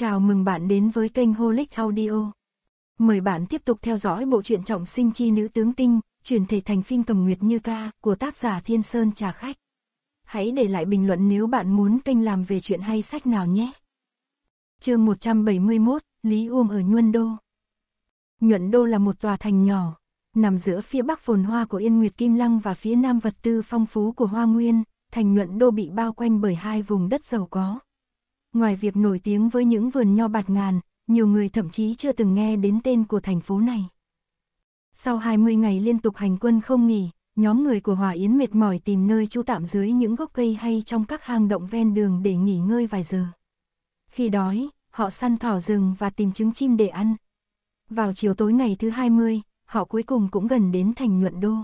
Chào mừng bạn đến với kênh Holic Audio. Mời bạn tiếp tục theo dõi bộ truyện trọng sinh chi nữ tướng tinh, chuyển thể thành phim cầm nguyệt như ca của tác giả Thiên Sơn Trà Khách. Hãy để lại bình luận nếu bạn muốn kênh làm về chuyện hay sách nào nhé. chương 171, Lý Uông ở Nhuân Đô. Nhuận Đô là một tòa thành nhỏ, nằm giữa phía bắc phồn hoa của Yên Nguyệt Kim Lăng và phía nam vật tư phong phú của Hoa Nguyên, thành Nhuận Đô bị bao quanh bởi hai vùng đất giàu có Ngoài việc nổi tiếng với những vườn nho bạt ngàn, nhiều người thậm chí chưa từng nghe đến tên của thành phố này. Sau 20 ngày liên tục hành quân không nghỉ, nhóm người của Hòa Yến mệt mỏi tìm nơi trú tạm dưới những gốc cây hay trong các hang động ven đường để nghỉ ngơi vài giờ. Khi đói, họ săn thỏ rừng và tìm trứng chim để ăn. Vào chiều tối ngày thứ 20, họ cuối cùng cũng gần đến thành nhuận đô.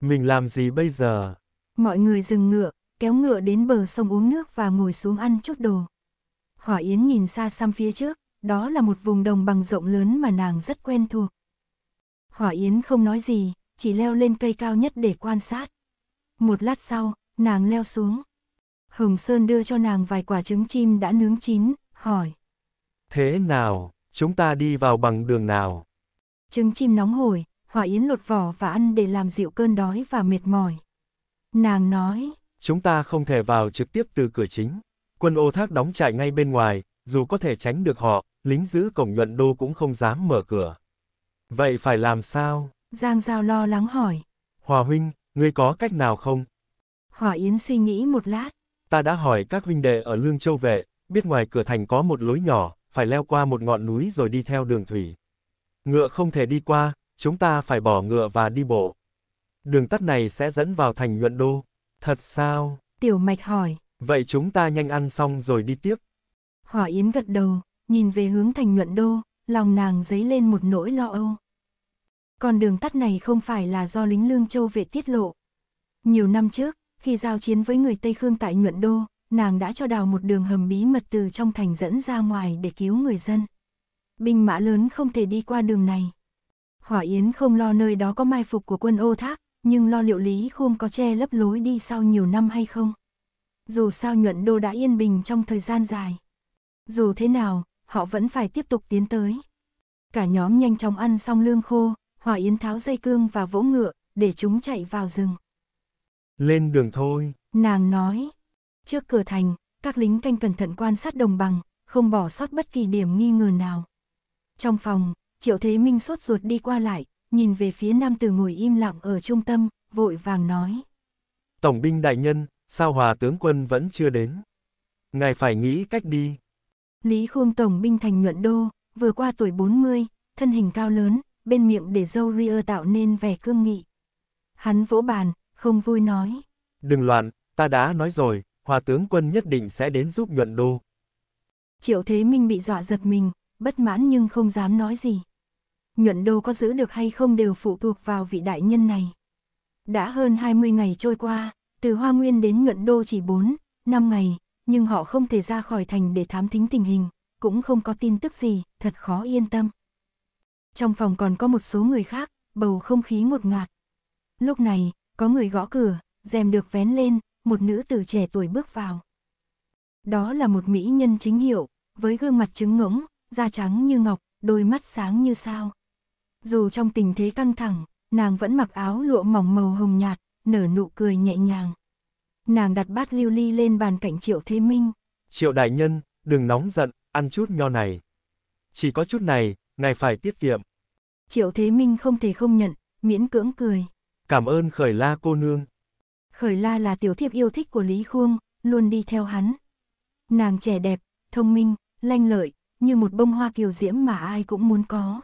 Mình làm gì bây giờ? Mọi người dừng ngựa, kéo ngựa đến bờ sông uống nước và ngồi xuống ăn chút đồ. Hỏa Yến nhìn xa xăm phía trước, đó là một vùng đồng bằng rộng lớn mà nàng rất quen thuộc. Hỏa Yến không nói gì, chỉ leo lên cây cao nhất để quan sát. Một lát sau, nàng leo xuống. Hồng Sơn đưa cho nàng vài quả trứng chim đã nướng chín, hỏi. Thế nào, chúng ta đi vào bằng đường nào? Trứng chim nóng hổi, Hỏa Yến lột vỏ và ăn để làm dịu cơn đói và mệt mỏi. Nàng nói. Chúng ta không thể vào trực tiếp từ cửa chính. Quân ô thác đóng trại ngay bên ngoài, dù có thể tránh được họ, lính giữ cổng nhuận đô cũng không dám mở cửa. Vậy phải làm sao? Giang Giao lo lắng hỏi. Hòa huynh, ngươi có cách nào không? Hòa Yến suy nghĩ một lát. Ta đã hỏi các huynh đệ ở Lương Châu Vệ, biết ngoài cửa thành có một lối nhỏ, phải leo qua một ngọn núi rồi đi theo đường thủy. Ngựa không thể đi qua, chúng ta phải bỏ ngựa và đi bộ. Đường tắt này sẽ dẫn vào thành nhuận đô. Thật sao? Tiểu Mạch hỏi. Vậy chúng ta nhanh ăn xong rồi đi tiếp. Hỏa Yến gật đầu, nhìn về hướng thành nhuận đô, lòng nàng dấy lên một nỗi lo âu. Con đường tắt này không phải là do lính Lương Châu vệ tiết lộ. Nhiều năm trước, khi giao chiến với người Tây Khương tại nhuận đô, nàng đã cho đào một đường hầm bí mật từ trong thành dẫn ra ngoài để cứu người dân. Binh mã lớn không thể đi qua đường này. Hỏa Yến không lo nơi đó có mai phục của quân ô thác, nhưng lo liệu Lý Khôn có che lấp lối đi sau nhiều năm hay không. Dù sao nhuận đô đã yên bình trong thời gian dài. Dù thế nào, họ vẫn phải tiếp tục tiến tới. Cả nhóm nhanh chóng ăn xong lương khô, Hòa Yến tháo dây cương và vỗ ngựa, để chúng chạy vào rừng. Lên đường thôi. Nàng nói. Trước cửa thành, các lính canh cẩn thận quan sát đồng bằng, không bỏ sót bất kỳ điểm nghi ngờ nào. Trong phòng, Triệu Thế Minh sốt ruột đi qua lại, nhìn về phía nam tử ngồi im lặng ở trung tâm, vội vàng nói. Tổng binh đại nhân, sao hòa tướng quân vẫn chưa đến? Ngài phải nghĩ cách đi. Lý Khuông tổng binh thành nhuận đô, vừa qua tuổi 40, thân hình cao lớn, bên miệng để dâu ria tạo nên vẻ cương nghị. Hắn vỗ bàn, không vui nói. Đừng loạn, ta đã nói rồi, hòa tướng quân nhất định sẽ đến giúp nhuận đô. Triệu Thế Minh bị dọa giật mình, bất mãn nhưng không dám nói gì nhuận đô có giữ được hay không đều phụ thuộc vào vị đại nhân này. Đã hơn 20 ngày trôi qua, từ Hoa Nguyên đến nhuận đô chỉ 4, 5 ngày, nhưng họ không thể ra khỏi thành để thám thính tình hình, cũng không có tin tức gì, thật khó yên tâm. Trong phòng còn có một số người khác, bầu không khí ngột ngạt. Lúc này, có người gõ cửa, rèm được vén lên, một nữ tử trẻ tuổi bước vào. Đó là một mỹ nhân chính hiệu, với gương mặt trứng ngỗng, da trắng như ngọc, đôi mắt sáng như sao. Dù trong tình thế căng thẳng, nàng vẫn mặc áo lụa mỏng màu hồng nhạt, nở nụ cười nhẹ nhàng. Nàng đặt bát lưu ly lên bàn cạnh Triệu Thế Minh. Triệu đại nhân, đừng nóng giận, ăn chút nho này. Chỉ có chút này, ngài phải tiết kiệm. Triệu Thế Minh không thể không nhận, miễn cưỡng cười. Cảm ơn Khởi La cô nương. Khởi La là tiểu thiếp yêu thích của Lý Khuông, luôn đi theo hắn. Nàng trẻ đẹp, thông minh, lanh lợi, như một bông hoa kiều diễm mà ai cũng muốn có.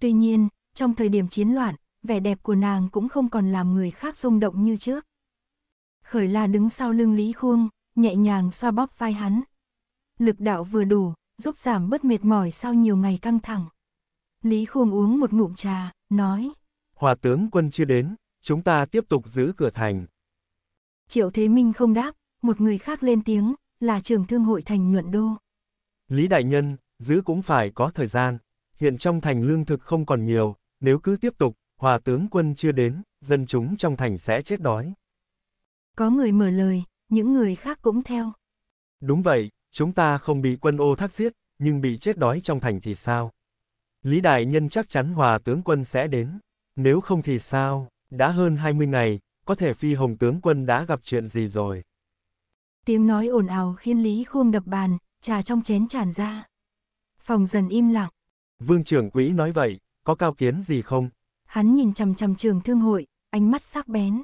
Tuy nhiên, trong thời điểm chiến loạn, vẻ đẹp của nàng cũng không còn làm người khác rung động như trước. Khởi la đứng sau lưng Lý Khuông, nhẹ nhàng xoa bóp vai hắn. Lực đạo vừa đủ, giúp giảm bớt mệt mỏi sau nhiều ngày căng thẳng. Lý Khuông uống một ngụm trà, nói. Hòa tướng quân chưa đến, chúng ta tiếp tục giữ cửa thành. Triệu Thế Minh không đáp, một người khác lên tiếng, là trưởng thương hội thành nhuận đô. Lý Đại Nhân, giữ cũng phải có thời gian hiện trong thành lương thực không còn nhiều, nếu cứ tiếp tục, hòa tướng quân chưa đến, dân chúng trong thành sẽ chết đói. Có người mở lời, những người khác cũng theo. Đúng vậy, chúng ta không bị quân ô thác giết, nhưng bị chết đói trong thành thì sao? Lý Đại Nhân chắc chắn hòa tướng quân sẽ đến. Nếu không thì sao, đã hơn 20 ngày, có thể phi hồng tướng quân đã gặp chuyện gì rồi. Tiếng nói ồn ào khiến Lý Khuông đập bàn, trà trong chén tràn ra. Phòng dần im lặng, Vương trưởng quỹ nói vậy, có cao kiến gì không? Hắn nhìn chằm chằm trường thương hội, ánh mắt sắc bén.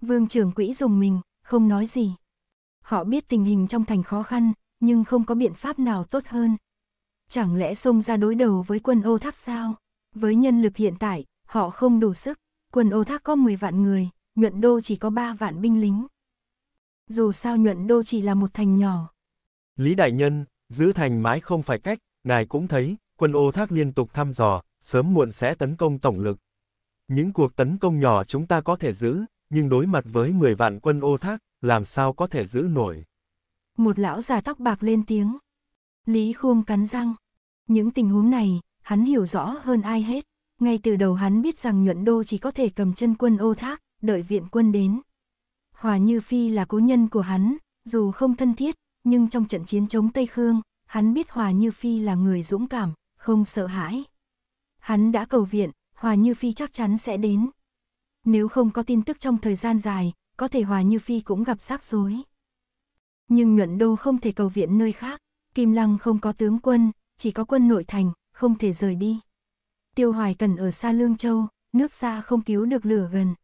Vương trưởng quỹ dùng mình, không nói gì. Họ biết tình hình trong thành khó khăn, nhưng không có biện pháp nào tốt hơn. Chẳng lẽ xông ra đối đầu với quân ô Thác sao? Với nhân lực hiện tại, họ không đủ sức. Quân ô Thác có 10 vạn người, nhuận đô chỉ có 3 vạn binh lính. Dù sao nhuận đô chỉ là một thành nhỏ. Lý Đại Nhân, giữ thành mãi không phải cách, ngài cũng thấy, quân ô thác liên tục thăm dò, sớm muộn sẽ tấn công tổng lực. Những cuộc tấn công nhỏ chúng ta có thể giữ, nhưng đối mặt với 10 vạn quân ô thác, làm sao có thể giữ nổi. Một lão già tóc bạc lên tiếng. Lý Khuông cắn răng. Những tình huống này, hắn hiểu rõ hơn ai hết. Ngay từ đầu hắn biết rằng nhuận đô chỉ có thể cầm chân quân ô thác, đợi viện quân đến. Hòa Như Phi là cố nhân của hắn, dù không thân thiết, nhưng trong trận chiến chống Tây Khương, hắn biết Hòa Như Phi là người dũng cảm, không sợ hãi. Hắn đã cầu viện, Hòa Như Phi chắc chắn sẽ đến. Nếu không có tin tức trong thời gian dài, có thể Hòa Như Phi cũng gặp rắc rối. Nhưng nhuận đô không thể cầu viện nơi khác, Kim Lăng không có tướng quân, chỉ có quân nội thành, không thể rời đi. Tiêu Hoài cần ở xa Lương Châu, nước xa không cứu được lửa gần.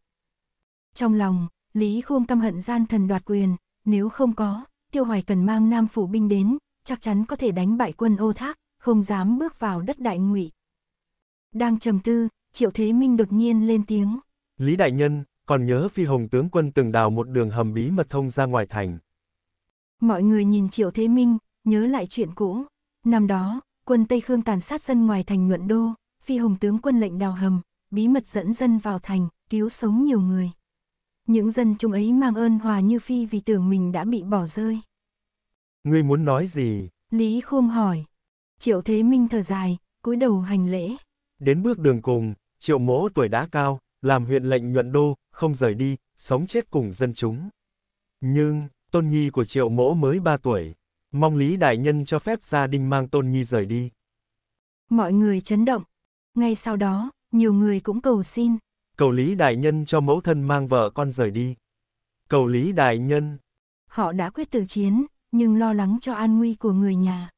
Trong lòng, Lý Khuông căm hận gian thần đoạt quyền, nếu không có, Tiêu Hoài cần mang Nam Phủ binh đến, chắc chắn có thể đánh bại quân ô thác, không dám bước vào đất đại ngụy. Đang trầm tư, Triệu Thế Minh đột nhiên lên tiếng. Lý Đại Nhân, còn nhớ phi hồng tướng quân từng đào một đường hầm bí mật thông ra ngoài thành. Mọi người nhìn Triệu Thế Minh, nhớ lại chuyện cũ. Năm đó, quân Tây Khương tàn sát dân ngoài thành nhuận đô, phi hồng tướng quân lệnh đào hầm, bí mật dẫn dân vào thành, cứu sống nhiều người. Những dân chúng ấy mang ơn hòa như phi vì tưởng mình đã bị bỏ rơi. Ngươi muốn nói gì? Lý Khôm hỏi, Triệu Thế Minh thở dài, cúi đầu hành lễ. Đến bước đường cùng, Triệu Mỗ tuổi đã cao, làm huyện lệnh nhuận đô, không rời đi, sống chết cùng dân chúng. Nhưng, Tôn Nhi của Triệu Mỗ mới 3 tuổi, mong Lý Đại Nhân cho phép gia đình mang Tôn Nhi rời đi. Mọi người chấn động. Ngay sau đó, nhiều người cũng cầu xin. Cầu Lý Đại Nhân cho mẫu thân mang vợ con rời đi. Cầu Lý Đại Nhân. Họ đã quyết tử chiến, nhưng lo lắng cho an nguy của người nhà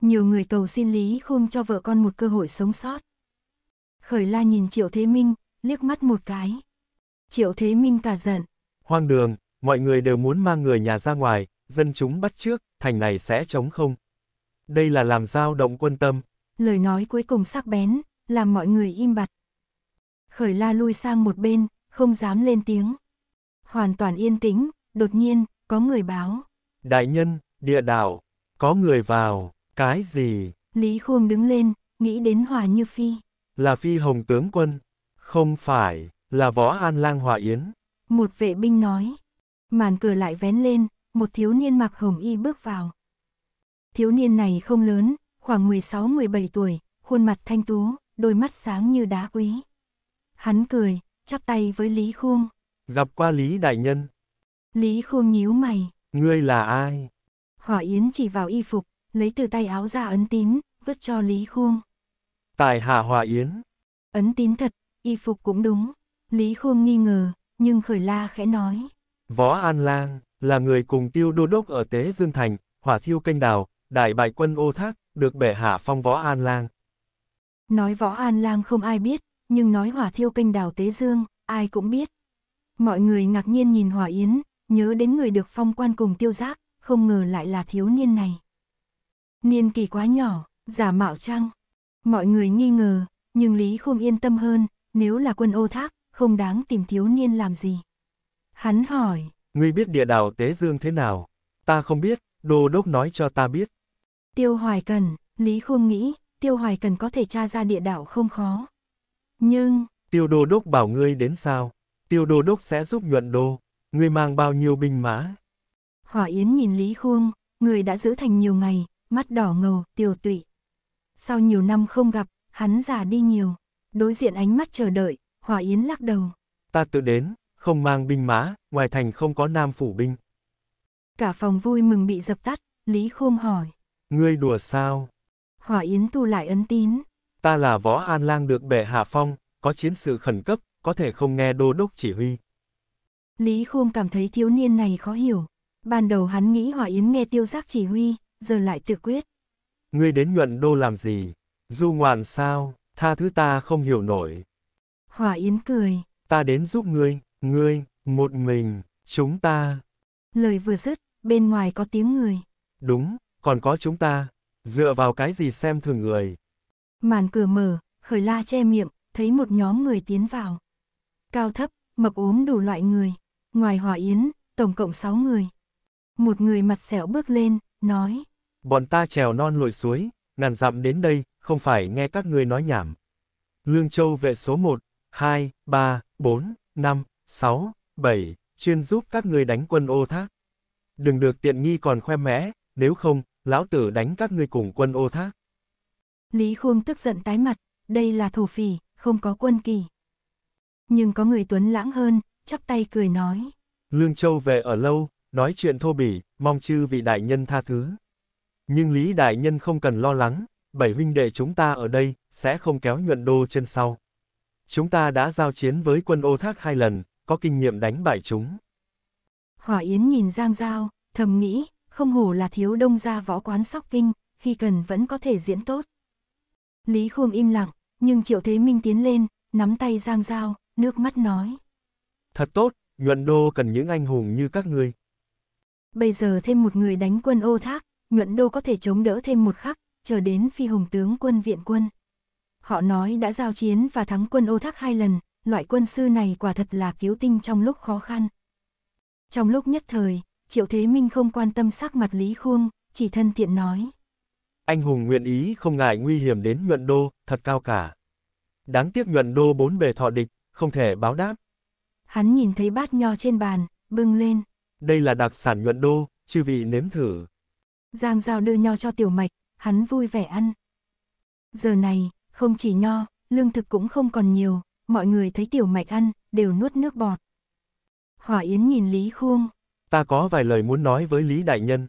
nhiều người cầu xin Lý Khôn cho vợ con một cơ hội sống sót. Khởi la nhìn Triệu Thế Minh, liếc mắt một cái. Triệu Thế Minh cả giận. Hoang đường, mọi người đều muốn mang người nhà ra ngoài, dân chúng bắt trước, thành này sẽ chống không. Đây là làm dao động quân tâm. Lời nói cuối cùng sắc bén, làm mọi người im bặt. Khởi la lui sang một bên, không dám lên tiếng. Hoàn toàn yên tĩnh, đột nhiên, có người báo. Đại nhân, địa đảo, có người vào. Cái gì? Lý Khuông đứng lên, nghĩ đến Hòa Như Phi. Là Phi Hồng tướng quân. Không phải, là Võ An Lang Hòa Yến. Một vệ binh nói. Màn cửa lại vén lên, một thiếu niên mặc hồng y bước vào. Thiếu niên này không lớn, khoảng 16-17 tuổi, khuôn mặt thanh tú, đôi mắt sáng như đá quý. Hắn cười, chắp tay với Lý Khuông. Gặp qua Lý Đại Nhân. Lý Khuông nhíu mày. Ngươi là ai? Hỏa Yến chỉ vào y phục, lấy từ tay áo ra ấn tín, vứt cho Lý Khuông. Tài hạ hòa yến. Ấn tín thật, y phục cũng đúng. Lý Khuông nghi ngờ, nhưng khởi la khẽ nói. Võ An Lang, là người cùng tiêu đô đốc ở Tế Dương Thành, hỏa thiêu kênh đào, đại bại quân ô thác, được bệ hạ phong Võ An Lang. Nói Võ An Lang không ai biết, nhưng nói hỏa thiêu kênh đào Tế Dương, ai cũng biết. Mọi người ngạc nhiên nhìn hỏa yến, nhớ đến người được phong quan cùng tiêu giác, không ngờ lại là thiếu niên này. Niên kỳ quá nhỏ, giả mạo chăng? Mọi người nghi ngờ, nhưng Lý Khôn yên tâm hơn, nếu là quân ô thác, không đáng tìm thiếu niên làm gì. Hắn hỏi. Ngươi biết địa đạo Tế Dương thế nào? Ta không biết, đô đốc nói cho ta biết. Tiêu Hoài Cần, Lý Khôn nghĩ, Tiêu Hoài Cần có thể tra ra địa đạo không khó. Nhưng... Tiêu đô đốc bảo ngươi đến sao? Tiêu đô đốc sẽ giúp nhuận đô. Ngươi mang bao nhiêu binh mã? Hỏa Yến nhìn Lý Khôn, người đã giữ thành nhiều ngày, mắt đỏ ngầu, tiều tụy. Sau nhiều năm không gặp, hắn già đi nhiều. Đối diện ánh mắt chờ đợi, Hòa Yến lắc đầu. Ta tự đến, không mang binh mã, ngoài thành không có nam phủ binh. Cả phòng vui mừng bị dập tắt, Lý Khôm hỏi. Ngươi đùa sao? Hòa Yến tu lại ấn tín. Ta là võ an lang được bệ hạ phong, có chiến sự khẩn cấp, có thể không nghe đô đốc chỉ huy. Lý Khôm cảm thấy thiếu niên này khó hiểu. Ban đầu hắn nghĩ Hòa Yến nghe tiêu giác chỉ huy, giờ lại tự quyết. Ngươi đến nhuận đô làm gì? Du ngoạn sao, tha thứ ta không hiểu nổi. hòa Yến cười. Ta đến giúp ngươi, ngươi, một mình, chúng ta. Lời vừa dứt, bên ngoài có tiếng người. Đúng, còn có chúng ta. Dựa vào cái gì xem thường người. Màn cửa mở, khởi la che miệng, thấy một nhóm người tiến vào. Cao thấp, mập ốm đủ loại người. Ngoài hòa Yến, tổng cộng 6 người. Một người mặt sẹo bước lên, nói. Bọn ta trèo non lội suối, ngàn dặm đến đây, không phải nghe các người nói nhảm. Lương Châu vệ số 1, 2, 3, 4, 5, 6, 7, chuyên giúp các người đánh quân ô thác. Đừng được tiện nghi còn khoe mẽ, nếu không, lão tử đánh các ngươi cùng quân ô thác. Lý Khuông tức giận tái mặt, đây là thổ phỉ, không có quân kỳ. Nhưng có người tuấn lãng hơn, chắp tay cười nói. Lương Châu về ở lâu, nói chuyện thô bỉ, mong chư vị đại nhân tha thứ. Nhưng Lý Đại Nhân không cần lo lắng, bảy huynh đệ chúng ta ở đây, sẽ không kéo nhuận đô chân sau. Chúng ta đã giao chiến với quân ô thác hai lần, có kinh nghiệm đánh bại chúng. Hỏa Yến nhìn Giang Giao, thầm nghĩ, không hổ là thiếu đông gia võ quán sóc kinh, khi cần vẫn có thể diễn tốt. Lý Khuông im lặng, nhưng Triệu Thế Minh tiến lên, nắm tay Giang Giao, nước mắt nói. Thật tốt, nhuận đô cần những anh hùng như các ngươi. Bây giờ thêm một người đánh quân ô thác, nhuận đô có thể chống đỡ thêm một khắc, chờ đến phi hùng tướng quân viện quân. Họ nói đã giao chiến và thắng quân ô thác hai lần, loại quân sư này quả thật là cứu tinh trong lúc khó khăn. Trong lúc nhất thời, Triệu Thế Minh không quan tâm sắc mặt Lý Khuông, chỉ thân tiện nói. Anh hùng nguyện ý không ngại nguy hiểm đến nhuận đô, thật cao cả. Đáng tiếc nhuận đô bốn bề thọ địch, không thể báo đáp. Hắn nhìn thấy bát nho trên bàn, bưng lên. Đây là đặc sản nhuận đô, chư vị nếm thử. Giang Giao đưa nho cho tiểu mạch, hắn vui vẻ ăn. Giờ này, không chỉ nho, lương thực cũng không còn nhiều, mọi người thấy tiểu mạch ăn, đều nuốt nước bọt. Hỏa Yến nhìn Lý Khuông. Ta có vài lời muốn nói với Lý Đại Nhân.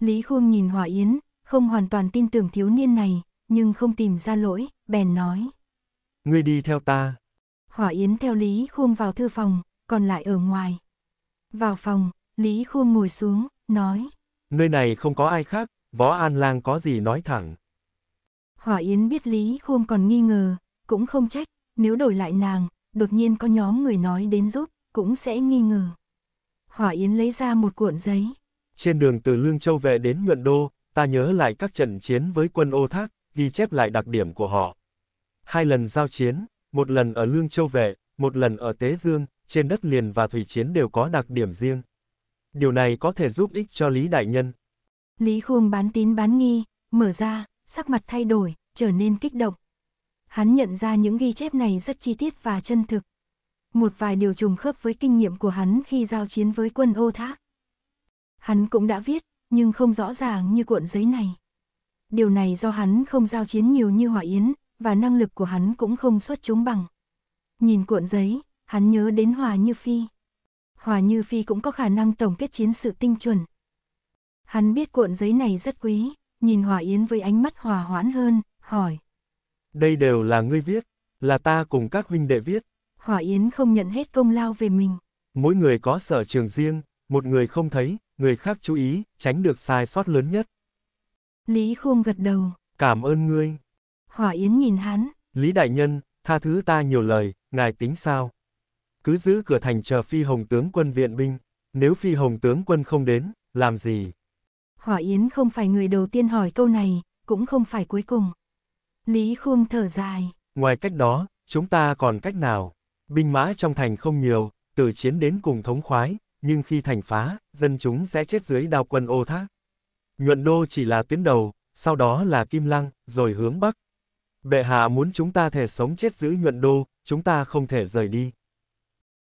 Lý Khuông nhìn Hỏa Yến, không hoàn toàn tin tưởng thiếu niên này, nhưng không tìm ra lỗi, bèn nói. Ngươi đi theo ta. Hỏa Yến theo Lý Khuông vào thư phòng, còn lại ở ngoài. Vào phòng, Lý Khuông ngồi xuống, nói. Nơi này không có ai khác, Võ An Lang có gì nói thẳng. Hỏa Yến biết Lý Khôm còn nghi ngờ, cũng không trách, nếu đổi lại nàng, đột nhiên có nhóm người nói đến giúp, cũng sẽ nghi ngờ. Hỏa Yến lấy ra một cuộn giấy. Trên đường từ Lương Châu về đến Nhuận Đô, ta nhớ lại các trận chiến với quân ô thác, ghi chép lại đặc điểm của họ. Hai lần giao chiến, một lần ở Lương Châu về, một lần ở Tế Dương, trên đất liền và thủy chiến đều có đặc điểm riêng điều này có thể giúp ích cho Lý Đại Nhân. Lý Khuông bán tín bán nghi, mở ra, sắc mặt thay đổi, trở nên kích động. Hắn nhận ra những ghi chép này rất chi tiết và chân thực. Một vài điều trùng khớp với kinh nghiệm của hắn khi giao chiến với quân ô thác. Hắn cũng đã viết, nhưng không rõ ràng như cuộn giấy này. Điều này do hắn không giao chiến nhiều như Hỏa Yến, và năng lực của hắn cũng không xuất chúng bằng. Nhìn cuộn giấy, hắn nhớ đến Hòa Như Phi. Hòa Như Phi cũng có khả năng tổng kết chiến sự tinh chuẩn. Hắn biết cuộn giấy này rất quý, nhìn Hòa Yến với ánh mắt hòa hoãn hơn, hỏi. Đây đều là ngươi viết, là ta cùng các huynh đệ viết. Hòa Yến không nhận hết công lao về mình. Mỗi người có sở trường riêng, một người không thấy, người khác chú ý, tránh được sai sót lớn nhất. Lý Khuông gật đầu. Cảm ơn ngươi. Hòa Yến nhìn hắn. Lý Đại Nhân, tha thứ ta nhiều lời, ngài tính sao? cứ giữ cửa thành chờ phi hồng tướng quân viện binh, nếu phi hồng tướng quân không đến, làm gì? Hỏa Yến không phải người đầu tiên hỏi câu này, cũng không phải cuối cùng. Lý Khung thở dài. Ngoài cách đó, chúng ta còn cách nào? Binh mã trong thành không nhiều, từ chiến đến cùng thống khoái, nhưng khi thành phá, dân chúng sẽ chết dưới đao quân ô thác. Nhuận đô chỉ là tuyến đầu, sau đó là Kim Lăng, rồi hướng Bắc. Bệ hạ muốn chúng ta thể sống chết giữ nhuận đô, chúng ta không thể rời đi.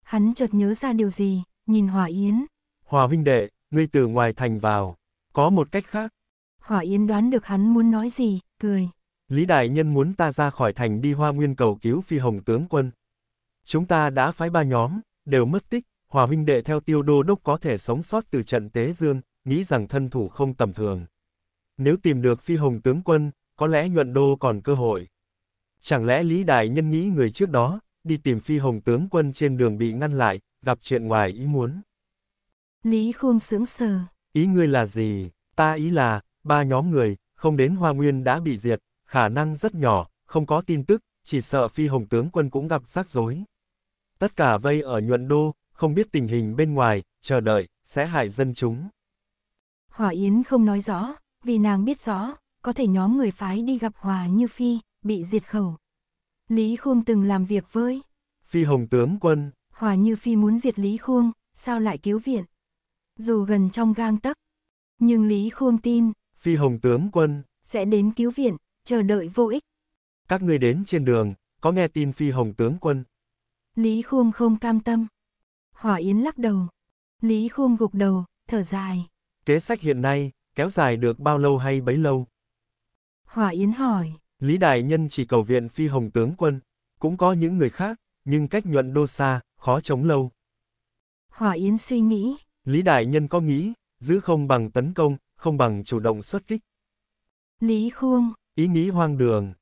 Hắn chợt nhớ ra điều gì, nhìn hòa Yến. Hòa huynh đệ, ngươi từ ngoài thành vào, có một cách khác. hòa Yến đoán được hắn muốn nói gì, cười. Lý Đại Nhân muốn ta ra khỏi thành đi hoa nguyên cầu cứu phi hồng tướng quân. Chúng ta đã phái ba nhóm, đều mất tích, Hòa huynh đệ theo tiêu đô đốc có thể sống sót từ trận Tế Dương, nghĩ rằng thân thủ không tầm thường. Nếu tìm được phi hồng tướng quân, có lẽ nhuận đô còn cơ hội. Chẳng lẽ Lý Đại Nhân nghĩ người trước đó, đi tìm phi hồng tướng quân trên đường bị ngăn lại, gặp chuyện ngoài ý muốn. Lý Khôn sững sờ. Ý ngươi là gì? Ta ý là, ba nhóm người, không đến Hoa Nguyên đã bị diệt, khả năng rất nhỏ, không có tin tức, chỉ sợ phi hồng tướng quân cũng gặp rắc rối. Tất cả vây ở nhuận đô, không biết tình hình bên ngoài, chờ đợi, sẽ hại dân chúng. hỏa Yến không nói rõ, vì nàng biết rõ, có thể nhóm người phái đi gặp Hòa Như Phi, bị diệt khẩu, Lý Khuông từng làm việc với Phi Hồng tướng quân. Hòa Như Phi muốn diệt Lý Khuông, sao lại cứu viện? Dù gần trong gang tấc, nhưng Lý Khuông tin Phi Hồng tướng quân sẽ đến cứu viện, chờ đợi vô ích. Các ngươi đến trên đường, có nghe tin Phi Hồng tướng quân? Lý Khuông không cam tâm. Hỏa Yến lắc đầu. Lý Khuông gục đầu, thở dài. Kế sách hiện nay, kéo dài được bao lâu hay bấy lâu? Hỏa Yến hỏi. Lý Đại Nhân chỉ cầu viện phi hồng tướng quân, cũng có những người khác, nhưng cách nhuận đô xa, khó chống lâu. Hỏa Yến suy nghĩ. Lý Đại Nhân có nghĩ, giữ không bằng tấn công, không bằng chủ động xuất kích. Lý Khuông. Ý nghĩ hoang đường.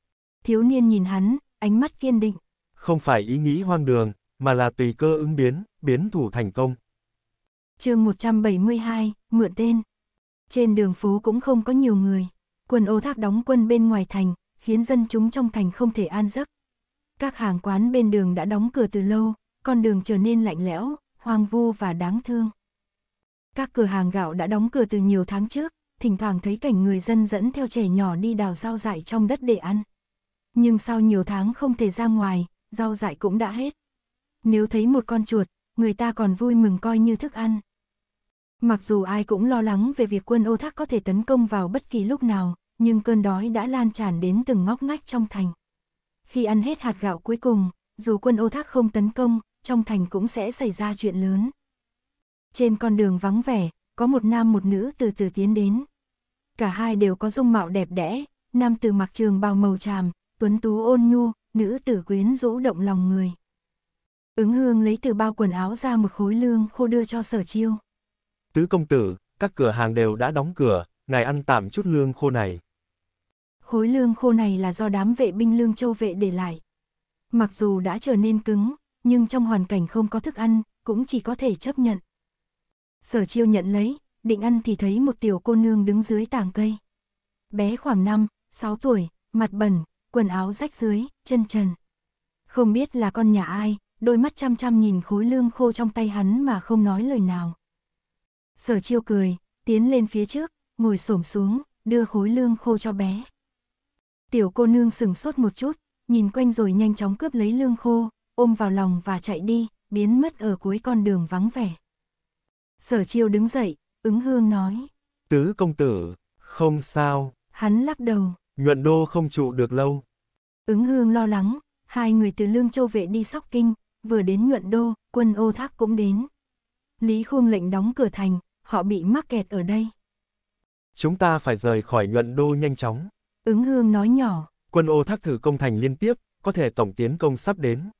Thiếu niên nhìn hắn, ánh mắt kiên định. Không phải ý nghĩ hoang đường, mà là tùy cơ ứng biến, biến thủ thành công. chương 172, mượn tên. Trên đường phố cũng không có nhiều người. Quần ô thác đóng quân bên ngoài thành, khiến dân chúng trong thành không thể an giấc. Các hàng quán bên đường đã đóng cửa từ lâu, con đường trở nên lạnh lẽo, hoang vu và đáng thương. Các cửa hàng gạo đã đóng cửa từ nhiều tháng trước, thỉnh thoảng thấy cảnh người dân dẫn theo trẻ nhỏ đi đào rau dại trong đất để ăn. Nhưng sau nhiều tháng không thể ra ngoài, rau dại cũng đã hết. Nếu thấy một con chuột, người ta còn vui mừng coi như thức ăn. Mặc dù ai cũng lo lắng về việc quân ô thác có thể tấn công vào bất kỳ lúc nào, nhưng cơn đói đã lan tràn đến từng ngóc ngách trong thành. Khi ăn hết hạt gạo cuối cùng, dù quân ô thác không tấn công, trong thành cũng sẽ xảy ra chuyện lớn. Trên con đường vắng vẻ, có một nam một nữ từ từ tiến đến. Cả hai đều có dung mạo đẹp đẽ, nam từ mặc trường bào màu tràm, tuấn tú ôn nhu, nữ tử quyến rũ động lòng người. Ứng hương lấy từ bao quần áo ra một khối lương khô đưa cho sở chiêu. Tứ công tử, các cửa hàng đều đã đóng cửa, ngài ăn tạm chút lương khô này. Khối lương khô này là do đám vệ binh lương châu vệ để lại. Mặc dù đã trở nên cứng, nhưng trong hoàn cảnh không có thức ăn, cũng chỉ có thể chấp nhận. Sở chiêu nhận lấy, định ăn thì thấy một tiểu cô nương đứng dưới tảng cây. Bé khoảng 5, 6 tuổi, mặt bẩn, quần áo rách dưới, chân trần. Không biết là con nhà ai, đôi mắt chăm chăm nhìn khối lương khô trong tay hắn mà không nói lời nào. Sở chiêu cười, tiến lên phía trước, ngồi xổm xuống, đưa khối lương khô cho bé. Tiểu cô nương sừng sốt một chút, nhìn quanh rồi nhanh chóng cướp lấy lương khô, ôm vào lòng và chạy đi, biến mất ở cuối con đường vắng vẻ. Sở chiêu đứng dậy, ứng hương nói. Tứ công tử, không sao. Hắn lắc đầu. Nhuận đô không trụ được lâu. Ứng hương lo lắng, hai người từ lương châu vệ đi sóc kinh, vừa đến nhuận đô, quân ô thác cũng đến. Lý Khuông lệnh đóng cửa thành, họ bị mắc kẹt ở đây. Chúng ta phải rời khỏi nhuận đô nhanh chóng. Ứng hương nói nhỏ. Quân ô thác thử công thành liên tiếp, có thể tổng tiến công sắp đến.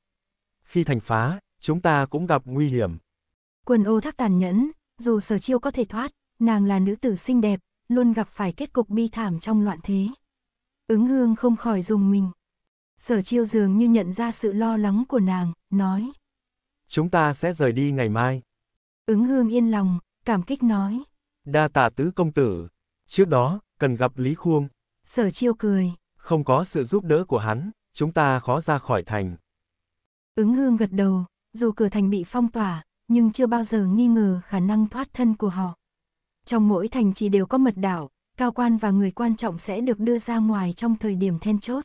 Khi thành phá, chúng ta cũng gặp nguy hiểm. Quân ô thác tàn nhẫn, dù sở chiêu có thể thoát, nàng là nữ tử xinh đẹp, luôn gặp phải kết cục bi thảm trong loạn thế. Ứng hương không khỏi dùng mình. Sở chiêu dường như nhận ra sự lo lắng của nàng, nói. Chúng ta sẽ rời đi ngày mai. Ứng hương yên lòng, cảm kích nói. Đa tạ tứ công tử. Trước đó, cần gặp Lý Khuông. Sở chiêu cười. Không có sự giúp đỡ của hắn, chúng ta khó ra khỏi thành. Ứng hương gật đầu, dù cửa thành bị phong tỏa, nhưng chưa bao giờ nghi ngờ khả năng thoát thân của họ. Trong mỗi thành chỉ đều có mật đảo, cao quan và người quan trọng sẽ được đưa ra ngoài trong thời điểm then chốt.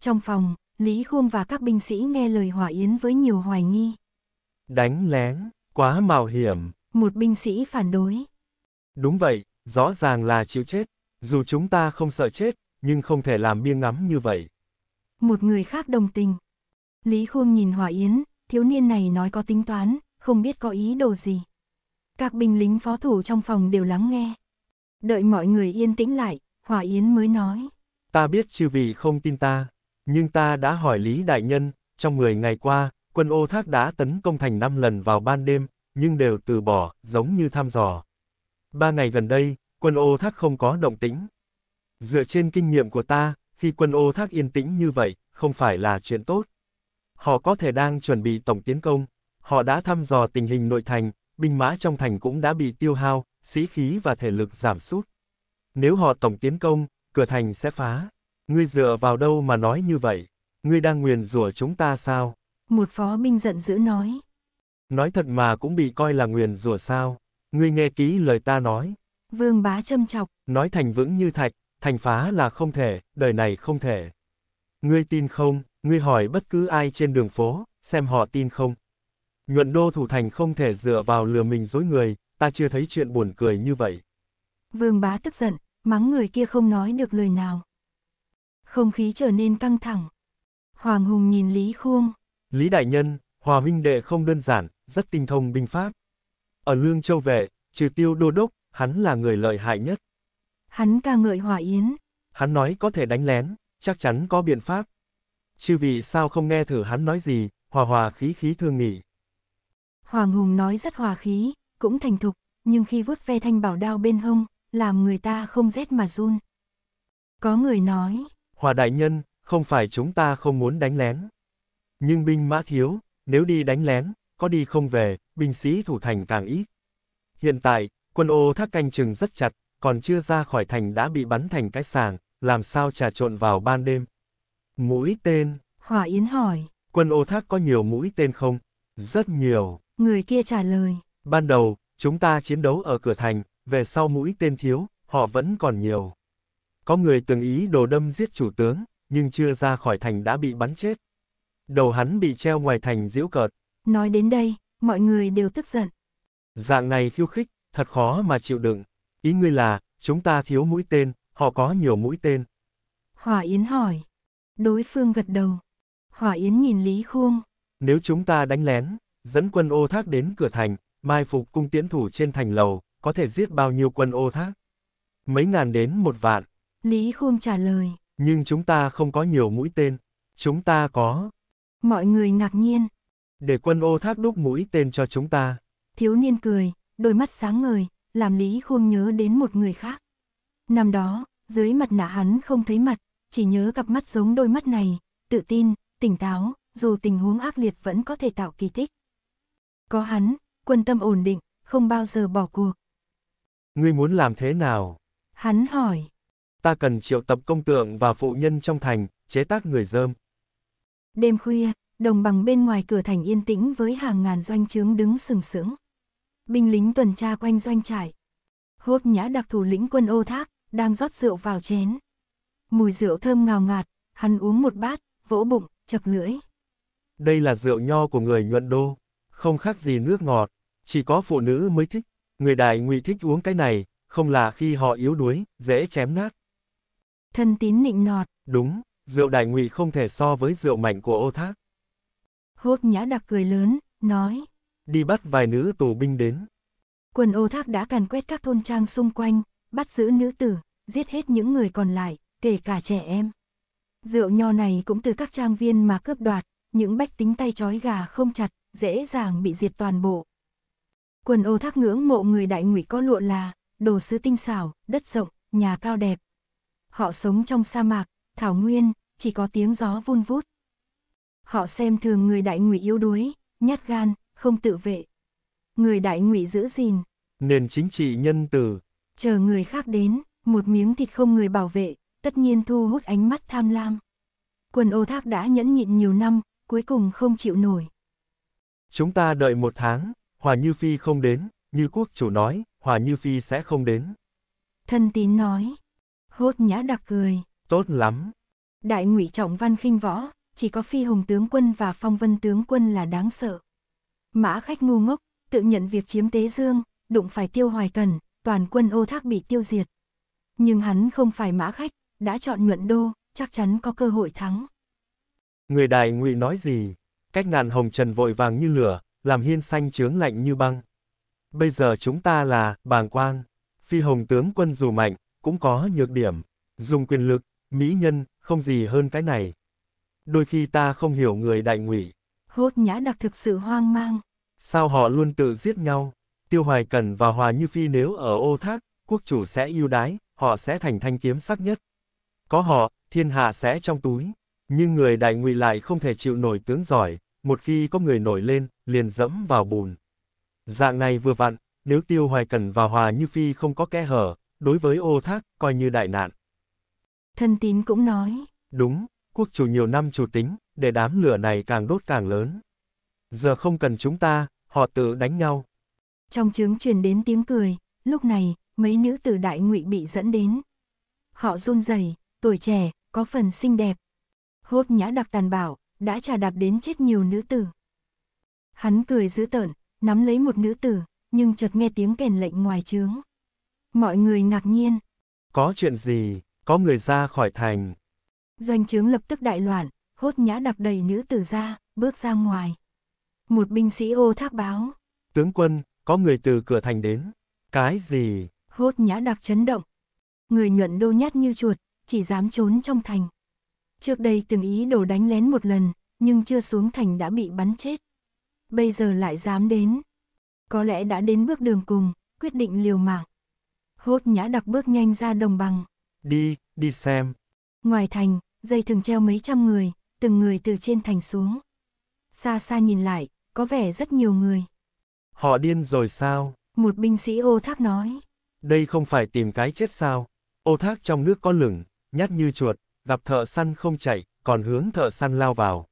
Trong phòng, Lý Khuông và các binh sĩ nghe lời hỏa yến với nhiều hoài nghi. Đánh lén, quá mạo hiểm. Một binh sĩ phản đối. Đúng vậy, rõ ràng là chịu chết, dù chúng ta không sợ chết, nhưng không thể làm biêng ngắm như vậy. Một người khác đồng tình. Lý Khuông nhìn Hòa Yến, thiếu niên này nói có tính toán, không biết có ý đồ gì. Các binh lính phó thủ trong phòng đều lắng nghe. Đợi mọi người yên tĩnh lại, Hòa Yến mới nói. Ta biết chư vị không tin ta, nhưng ta đã hỏi Lý Đại Nhân, trong 10 ngày qua, quân ô thác đã tấn công thành 5 lần vào ban đêm, nhưng đều từ bỏ, giống như thăm dò. Ba ngày gần đây, quân ô thác không có động tĩnh. Dựa trên kinh nghiệm của ta, khi quân ô thác yên tĩnh như vậy, không phải là chuyện tốt. Họ có thể đang chuẩn bị tổng tiến công, họ đã thăm dò tình hình nội thành, binh mã trong thành cũng đã bị tiêu hao, sĩ khí và thể lực giảm sút. Nếu họ tổng tiến công, cửa thành sẽ phá. Ngươi dựa vào đâu mà nói như vậy? Ngươi đang nguyền rủa chúng ta sao? Một phó binh giận dữ nói. Nói thật mà cũng bị coi là nguyền rủa sao? Ngươi nghe kỹ lời ta nói, Vương bá châm chọc. Nói thành vững như thạch, thành phá là không thể, đời này không thể. Ngươi tin không, ngươi hỏi bất cứ ai trên đường phố, xem họ tin không. Nhuận đô thủ thành không thể dựa vào lừa mình dối người, ta chưa thấy chuyện buồn cười như vậy. Vương bá tức giận, mắng người kia không nói được lời nào. Không khí trở nên căng thẳng. Hoàng Hùng nhìn Lý Khuông. Lý Đại Nhân, Hòa huynh đệ không đơn giản, rất tinh thông binh pháp. Ở Lương Châu Vệ, trừ tiêu đô đốc, hắn là người lợi hại nhất. Hắn ca ngợi hỏa yến. Hắn nói có thể đánh lén, chắc chắn có biện pháp. Chư vị sao không nghe thử hắn nói gì, hòa hòa khí khí thương nghỉ. Hoàng Hùng nói rất hòa khí, cũng thành thục, nhưng khi vuốt ve thanh bảo đao bên hông, làm người ta không rét mà run. Có người nói, Hòa đại nhân, không phải chúng ta không muốn đánh lén. Nhưng binh mã thiếu, nếu đi đánh lén, có đi không về, binh sĩ thủ thành càng ít. Hiện tại, Quân ô thác canh chừng rất chặt, còn chưa ra khỏi thành đã bị bắn thành cái sàng, làm sao trà trộn vào ban đêm. Mũi tên. Hỏa Yến hỏi. Quân ô thác có nhiều mũi tên không? Rất nhiều. Người kia trả lời. Ban đầu, chúng ta chiến đấu ở cửa thành, về sau mũi tên thiếu, họ vẫn còn nhiều. Có người từng ý đồ đâm giết chủ tướng, nhưng chưa ra khỏi thành đã bị bắn chết. Đầu hắn bị treo ngoài thành diễu cợt. Nói đến đây, mọi người đều tức giận. Dạng này khiêu khích, thật khó mà chịu đựng. Ý ngươi là, chúng ta thiếu mũi tên, họ có nhiều mũi tên. Hỏa Yến hỏi. Đối phương gật đầu. Hỏa Yến nhìn Lý Khuông. Nếu chúng ta đánh lén, dẫn quân ô thác đến cửa thành, mai phục cung tiễn thủ trên thành lầu, có thể giết bao nhiêu quân ô thác? Mấy ngàn đến một vạn. Lý Khuông trả lời. Nhưng chúng ta không có nhiều mũi tên. Chúng ta có. Mọi người ngạc nhiên. Để quân ô thác đúc mũi tên cho chúng ta. Thiếu niên cười, đôi mắt sáng ngời, làm Lý Khuông nhớ đến một người khác. Năm đó, dưới mặt nạ hắn không thấy mặt, chỉ nhớ cặp mắt giống đôi mắt này, tự tin, tỉnh táo, dù tình huống ác liệt vẫn có thể tạo kỳ tích. Có hắn, quân tâm ổn định, không bao giờ bỏ cuộc. Ngươi muốn làm thế nào? Hắn hỏi. Ta cần triệu tập công tượng và phụ nhân trong thành, chế tác người dơm. Đêm khuya, đồng bằng bên ngoài cửa thành yên tĩnh với hàng ngàn doanh trướng đứng sừng sững binh lính tuần tra quanh doanh trại, Hốt nhã đặc thủ lĩnh quân ô thác, đang rót rượu vào chén. Mùi rượu thơm ngào ngạt, hắn uống một bát, vỗ bụng, chập lưỡi. Đây là rượu nho của người nhuận đô, không khác gì nước ngọt, chỉ có phụ nữ mới thích. Người đại ngụy thích uống cái này, không là khi họ yếu đuối, dễ chém nát. Thân tín nịnh nọt. Đúng, rượu đại ngụy không thể so với rượu mạnh của ô thác. Hốt nhã đặc cười lớn, nói đi bắt vài nữ tù binh đến. Quân ô thác đã càn quét các thôn trang xung quanh, bắt giữ nữ tử, giết hết những người còn lại, kể cả trẻ em. Rượu nho này cũng từ các trang viên mà cướp đoạt, những bách tính tay trói gà không chặt, dễ dàng bị diệt toàn bộ. Quần ô thác ngưỡng mộ người đại ngụy có lụa là, đồ sứ tinh xảo, đất rộng, nhà cao đẹp. Họ sống trong sa mạc, thảo nguyên, chỉ có tiếng gió vun vút. Họ xem thường người đại ngụy yếu đuối, nhát gan, không tự vệ. Người đại ngụy giữ gìn. Nền chính trị nhân từ. Chờ người khác đến, một miếng thịt không người bảo vệ, tất nhiên thu hút ánh mắt tham lam. quân ô thác đã nhẫn nhịn nhiều năm, cuối cùng không chịu nổi. Chúng ta đợi một tháng, Hòa Như Phi không đến, như quốc chủ nói, Hòa Như Phi sẽ không đến. Thân tín nói, hốt nhã đặc cười. Tốt lắm. Đại ngụy trọng văn khinh võ, chỉ có phi hùng tướng quân và phong vân tướng quân là đáng sợ. Mã khách ngu ngốc, tự nhận việc chiếm Tế Dương, đụng phải tiêu hoài cần, toàn quân ô thác bị tiêu diệt. Nhưng hắn không phải mã khách, đã chọn nhuận đô, chắc chắn có cơ hội thắng. Người đại ngụy nói gì? Cách ngàn hồng trần vội vàng như lửa, làm hiên xanh chướng lạnh như băng. Bây giờ chúng ta là, bàng quan, phi hồng tướng quân dù mạnh, cũng có nhược điểm. Dùng quyền lực, mỹ nhân, không gì hơn cái này. Đôi khi ta không hiểu người đại ngụy hốt nhã đặc thực sự hoang mang. Sao họ luôn tự giết nhau? Tiêu Hoài cần và Hòa Như Phi nếu ở ô thác, quốc chủ sẽ yêu đái, họ sẽ thành thanh kiếm sắc nhất. Có họ, thiên hạ sẽ trong túi. Nhưng người đại ngụy lại không thể chịu nổi tướng giỏi, một khi có người nổi lên, liền dẫm vào bùn. Dạng này vừa vặn, nếu Tiêu Hoài cần và Hòa Như Phi không có kẽ hở, đối với ô thác, coi như đại nạn. Thân tín cũng nói. Đúng, quốc chủ nhiều năm chủ tính, để đám lửa này càng đốt càng lớn. Giờ không cần chúng ta, họ tự đánh nhau. Trong trướng truyền đến tiếng cười, lúc này, mấy nữ tử đại ngụy bị dẫn đến. Họ run rẩy, tuổi trẻ, có phần xinh đẹp. Hốt nhã đặc tàn bảo, đã trà đạp đến chết nhiều nữ tử. Hắn cười dữ tợn, nắm lấy một nữ tử, nhưng chợt nghe tiếng kèn lệnh ngoài trướng. Mọi người ngạc nhiên. Có chuyện gì, có người ra khỏi thành. Doanh trướng lập tức đại loạn, hốt nhã đạp đầy nữ tử ra, bước ra ngoài. Một binh sĩ ô thác báo. Tướng quân, có người từ cửa thành đến. Cái gì? Hốt nhã đặc chấn động. Người nhuận đô nhát như chuột, chỉ dám trốn trong thành. Trước đây từng ý đồ đánh lén một lần, nhưng chưa xuống thành đã bị bắn chết. Bây giờ lại dám đến. Có lẽ đã đến bước đường cùng, quyết định liều mạng. Hốt nhã đặc bước nhanh ra đồng bằng. Đi, đi xem. Ngoài thành, dây thường treo mấy trăm người, từng người từ trên thành xuống. Xa xa nhìn lại, có vẻ rất nhiều người. Họ điên rồi sao? Một binh sĩ ô thác nói. Đây không phải tìm cái chết sao? Ô thác trong nước có lửng, nhát như chuột, gặp thợ săn không chạy, còn hướng thợ săn lao vào.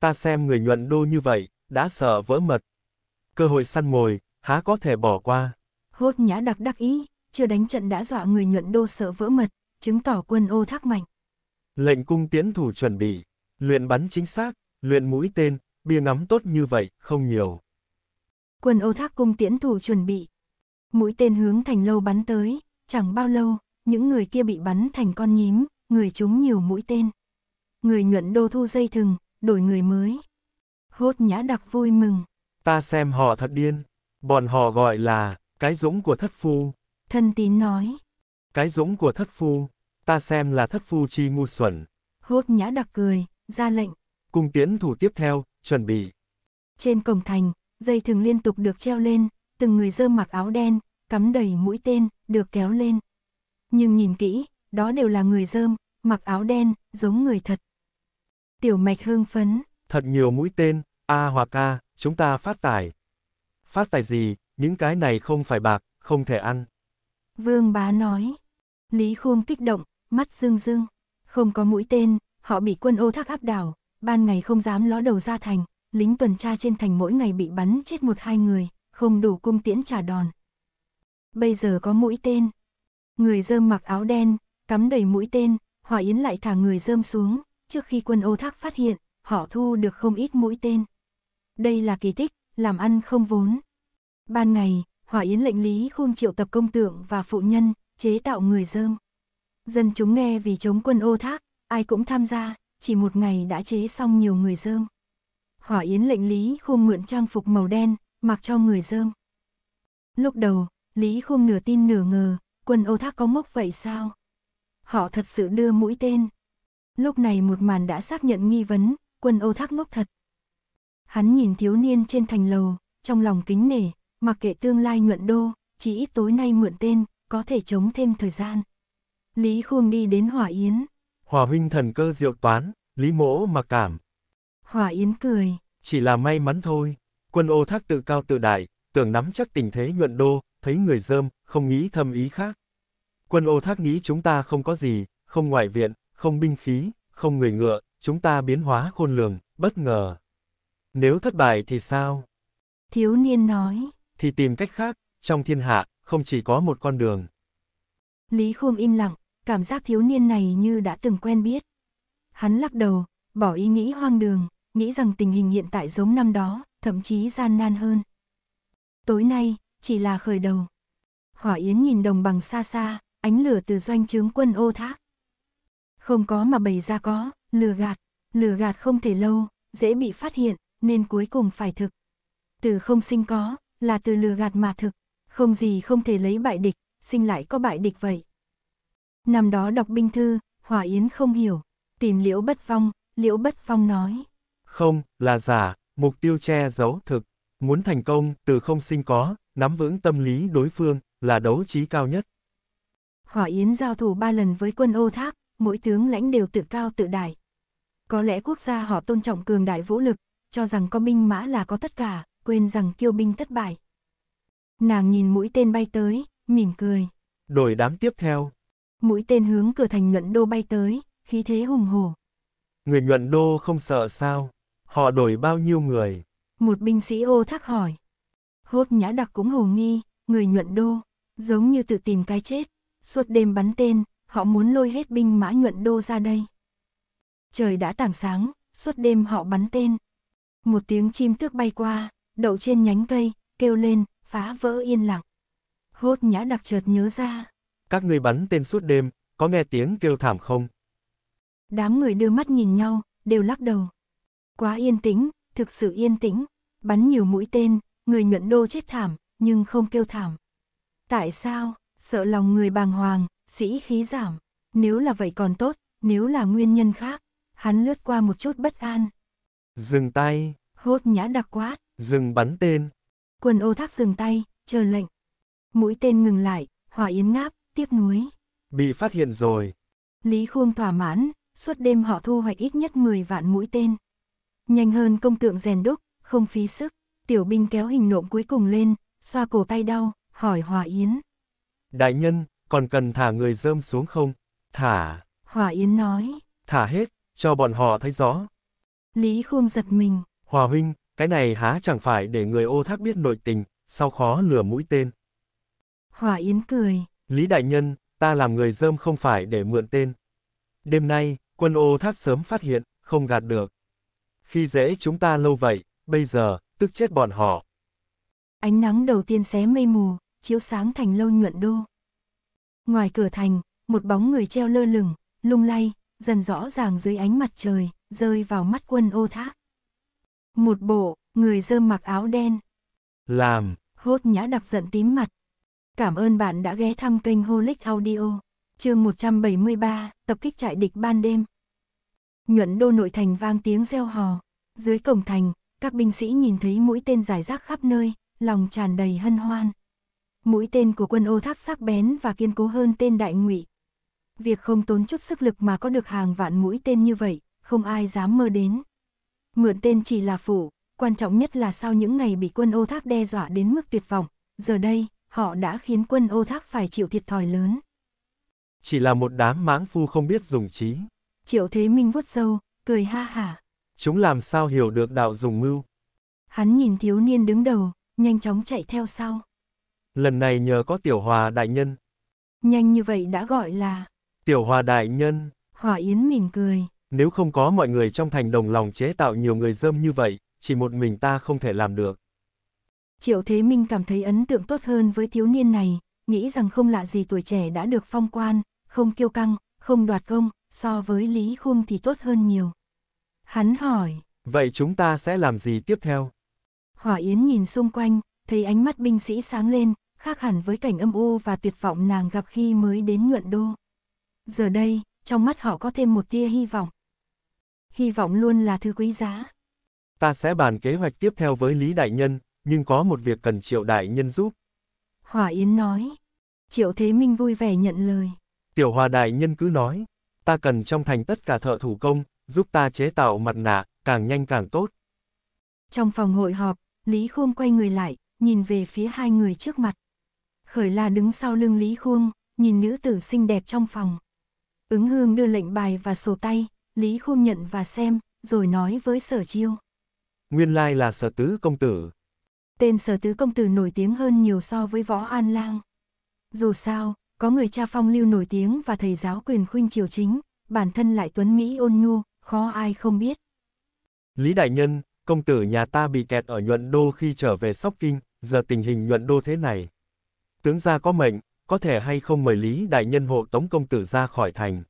Ta xem người nhuận đô như vậy, đã sợ vỡ mật. Cơ hội săn mồi, há có thể bỏ qua. Hốt nhã đặc đắc ý, chưa đánh trận đã dọa người nhuận đô sợ vỡ mật, chứng tỏ quân ô thác mạnh. Lệnh cung tiến thủ chuẩn bị, Luyện bắn chính xác, luyện mũi tên, bia ngắm tốt như vậy, không nhiều. quân ô thác cung tiễn thủ chuẩn bị. Mũi tên hướng thành lâu bắn tới, chẳng bao lâu, những người kia bị bắn thành con nhím, người chúng nhiều mũi tên. Người nhuận đô thu dây thừng, đổi người mới. Hốt nhã đặc vui mừng. Ta xem họ thật điên. Bọn họ gọi là, cái dũng của thất phu. Thân tín nói. Cái dũng của thất phu, ta xem là thất phu chi ngu xuẩn. Hốt nhã đặc cười, ra lệnh. cùng tiễn thủ tiếp theo, chuẩn bị. Trên cổng thành, dây thường liên tục được treo lên, từng người dơ mặc áo đen, cắm đầy mũi tên, được kéo lên. Nhưng nhìn kỹ, đó đều là người dơm, mặc áo đen, giống người thật. Tiểu mạch hương phấn. Thật nhiều mũi tên, A hoặc ca chúng ta phát tài. Phát tài gì, những cái này không phải bạc, không thể ăn. Vương bá nói. Lý Khôn kích động, mắt dương dương. Không có mũi tên, họ bị quân ô thác áp đảo, ban ngày không dám ló đầu ra thành, lính tuần tra trên thành mỗi ngày bị bắn chết một hai người, không đủ cung tiễn trả đòn. Bây giờ có mũi tên. Người dơm mặc áo đen, cắm đầy mũi tên, Hòa Yến lại thả người dơm xuống, trước khi quân ô thác phát hiện, họ thu được không ít mũi tên. Đây là kỳ tích, làm ăn không vốn. Ban ngày, Hòa Yến lệnh Lý khung triệu tập công tượng và phụ nhân, chế tạo người dơm. Dân chúng nghe vì chống quân ô thác, Ai cũng tham gia, chỉ một ngày đã chế xong nhiều người dơm. Hỏa Yến lệnh Lý Khôn mượn trang phục màu đen, mặc cho người dơm. Lúc đầu, Lý Khôn nửa tin nửa ngờ, quân ô thác có ngốc vậy sao? Họ thật sự đưa mũi tên. Lúc này một màn đã xác nhận nghi vấn, quân ô thác ngốc thật. Hắn nhìn thiếu niên trên thành lầu, trong lòng kính nể, mặc kệ tương lai nhuận đô, chỉ ít tối nay mượn tên, có thể chống thêm thời gian. Lý Khôn đi đến Hỏa Yến. Hòa huynh thần cơ diệu toán, lý mỗ mà cảm. Hòa yến cười. Chỉ là may mắn thôi, quân ô thác tự cao tự đại, tưởng nắm chắc tình thế nhuận đô, thấy người dơm, không nghĩ thâm ý khác. Quân ô thác nghĩ chúng ta không có gì, không ngoại viện, không binh khí, không người ngựa, chúng ta biến hóa khôn lường, bất ngờ. Nếu thất bại thì sao? Thiếu niên nói. Thì tìm cách khác, trong thiên hạ, không chỉ có một con đường. Lý Khôn im lặng, cảm giác thiếu niên này như đã từng quen biết. Hắn lắc đầu, bỏ ý nghĩ hoang đường, nghĩ rằng tình hình hiện tại giống năm đó, thậm chí gian nan hơn. Tối nay, chỉ là khởi đầu. Hỏa Yến nhìn đồng bằng xa xa, ánh lửa từ doanh trướng quân ô thác. Không có mà bày ra có, lừa gạt, lừa gạt không thể lâu, dễ bị phát hiện, nên cuối cùng phải thực. Từ không sinh có, là từ lừa gạt mà thực, không gì không thể lấy bại địch, sinh lại có bại địch vậy. Năm đó đọc binh thư, Hỏa Yến không hiểu, tìm Liễu Bất Phong, Liễu Bất Phong nói. Không, là giả, mục tiêu che giấu thực. Muốn thành công, từ không sinh có, nắm vững tâm lý đối phương, là đấu trí cao nhất. Hỏa Yến giao thủ ba lần với quân ô thác, mỗi tướng lãnh đều tự cao tự đại. Có lẽ quốc gia họ tôn trọng cường đại vũ lực, cho rằng có binh mã là có tất cả, quên rằng kiêu binh thất bại. Nàng nhìn mũi tên bay tới, mỉm cười. Đổi đám tiếp theo, Mũi tên hướng cửa thành nhuận đô bay tới, khí thế hùng hổ. Người nhuận đô không sợ sao? Họ đổi bao nhiêu người? Một binh sĩ ô thác hỏi. Hốt nhã đặc cũng hồ nghi, người nhuận đô, giống như tự tìm cái chết. Suốt đêm bắn tên, họ muốn lôi hết binh mã nhuận đô ra đây. Trời đã tảng sáng, suốt đêm họ bắn tên. Một tiếng chim tước bay qua, đậu trên nhánh cây, kêu lên, phá vỡ yên lặng. Hốt nhã đặc chợt nhớ ra, các ngươi bắn tên suốt đêm, có nghe tiếng kêu thảm không? Đám người đưa mắt nhìn nhau, đều lắc đầu. Quá yên tĩnh, thực sự yên tĩnh, bắn nhiều mũi tên, người nhuận đô chết thảm, nhưng không kêu thảm. Tại sao, sợ lòng người bàng hoàng, sĩ khí giảm, nếu là vậy còn tốt, nếu là nguyên nhân khác, hắn lướt qua một chút bất an. Dừng tay. Hốt nhã đặc quát. Dừng bắn tên. Quần ô thác dừng tay, chờ lệnh. Mũi tên ngừng lại, hỏa yến ngáp, tiếc nuối. Bị phát hiện rồi. Lý Khuông thỏa mãn, suốt đêm họ thu hoạch ít nhất 10 vạn mũi tên. Nhanh hơn công tượng rèn đúc, không phí sức, tiểu binh kéo hình nộm cuối cùng lên, xoa cổ tay đau, hỏi Hòa Yến. Đại nhân, còn cần thả người rơm xuống không? Thả. Hòa Yến nói. Thả hết, cho bọn họ thấy rõ. Lý Khuông giật mình. Hòa huynh, cái này há chẳng phải để người ô thác biết nội tình, sao khó lừa mũi tên. Hòa Yến cười, Lý Đại Nhân, ta làm người dơm không phải để mượn tên. Đêm nay, quân ô thác sớm phát hiện, không gạt được. Khi dễ chúng ta lâu vậy, bây giờ, tức chết bọn họ. Ánh nắng đầu tiên xé mây mù, chiếu sáng thành lâu nhuận đô. Ngoài cửa thành, một bóng người treo lơ lửng, lung lay, dần rõ ràng dưới ánh mặt trời, rơi vào mắt quân ô thác. Một bộ, người dơm mặc áo đen. Làm. Hốt nhã đặc giận tím mặt, Cảm ơn bạn đã ghé thăm kênh Holic Audio. Chương 173, tập kích trại địch ban đêm. Nhuận đô nội thành vang tiếng reo hò. Dưới cổng thành, các binh sĩ nhìn thấy mũi tên giải rác khắp nơi, lòng tràn đầy hân hoan. Mũi tên của quân ô Thác sắc bén và kiên cố hơn tên đại ngụy. Việc không tốn chút sức lực mà có được hàng vạn mũi tên như vậy, không ai dám mơ đến. Mượn tên chỉ là phủ, quan trọng nhất là sau những ngày bị quân ô Thác đe dọa đến mức tuyệt vọng, giờ đây, họ đã khiến quân ô thác phải chịu thiệt thòi lớn. Chỉ là một đám mãng phu không biết dùng trí. Triệu Thế Minh vuốt sâu, cười ha hả. Chúng làm sao hiểu được đạo dùng mưu. Hắn nhìn thiếu niên đứng đầu, nhanh chóng chạy theo sau. Lần này nhờ có tiểu hòa đại nhân. Nhanh như vậy đã gọi là... Tiểu hòa đại nhân. Hòa Yến mỉm cười. Nếu không có mọi người trong thành đồng lòng chế tạo nhiều người dơm như vậy, chỉ một mình ta không thể làm được. Triệu Thế Minh cảm thấy ấn tượng tốt hơn với thiếu niên này, nghĩ rằng không lạ gì tuổi trẻ đã được phong quan, không kiêu căng, không đoạt công, so với Lý Khung thì tốt hơn nhiều. Hắn hỏi. Vậy chúng ta sẽ làm gì tiếp theo? Hỏa Yến nhìn xung quanh, thấy ánh mắt binh sĩ sáng lên, khác hẳn với cảnh âm u và tuyệt vọng nàng gặp khi mới đến nhuận đô. Giờ đây, trong mắt họ có thêm một tia hy vọng. Hy vọng luôn là thứ quý giá. Ta sẽ bàn kế hoạch tiếp theo với Lý Đại Nhân, nhưng có một việc cần Triệu Đại Nhân giúp. Hòa Yến nói. Triệu Thế Minh vui vẻ nhận lời. Tiểu Hòa Đại Nhân cứ nói, ta cần trong thành tất cả thợ thủ công, giúp ta chế tạo mặt nạ, càng nhanh càng tốt. Trong phòng hội họp, Lý Khôn quay người lại, nhìn về phía hai người trước mặt. Khởi là đứng sau lưng Lý Khôn, nhìn nữ tử xinh đẹp trong phòng. Ứng hương đưa lệnh bài và sổ tay, Lý Khôn nhận và xem, rồi nói với sở chiêu. Nguyên lai là sở tứ công tử, Tên sở tứ công tử nổi tiếng hơn nhiều so với võ an lang. Dù sao, có người cha phong lưu nổi tiếng và thầy giáo quyền khuynh triều chính, bản thân lại tuấn Mỹ ôn nhu, khó ai không biết. Lý Đại Nhân, công tử nhà ta bị kẹt ở nhuận đô khi trở về Sóc Kinh, giờ tình hình nhuận đô thế này. Tướng gia có mệnh, có thể hay không mời Lý Đại Nhân hộ tống công tử ra khỏi thành.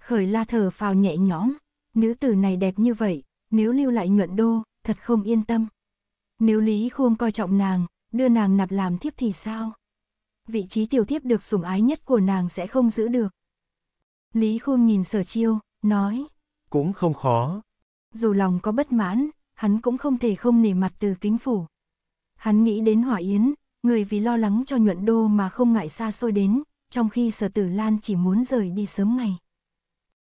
Khởi la thở phào nhẹ nhõm, nữ tử này đẹp như vậy, nếu lưu lại nhuận đô, thật không yên tâm. Nếu Lý Khuông coi trọng nàng, đưa nàng nạp làm thiếp thì sao? Vị trí tiểu thiếp được sủng ái nhất của nàng sẽ không giữ được. Lý Khuông nhìn sở chiêu, nói. Cũng không khó. Dù lòng có bất mãn, hắn cũng không thể không nể mặt từ kính phủ. Hắn nghĩ đến hỏa yến, người vì lo lắng cho nhuận đô mà không ngại xa xôi đến, trong khi sở tử Lan chỉ muốn rời đi sớm ngày.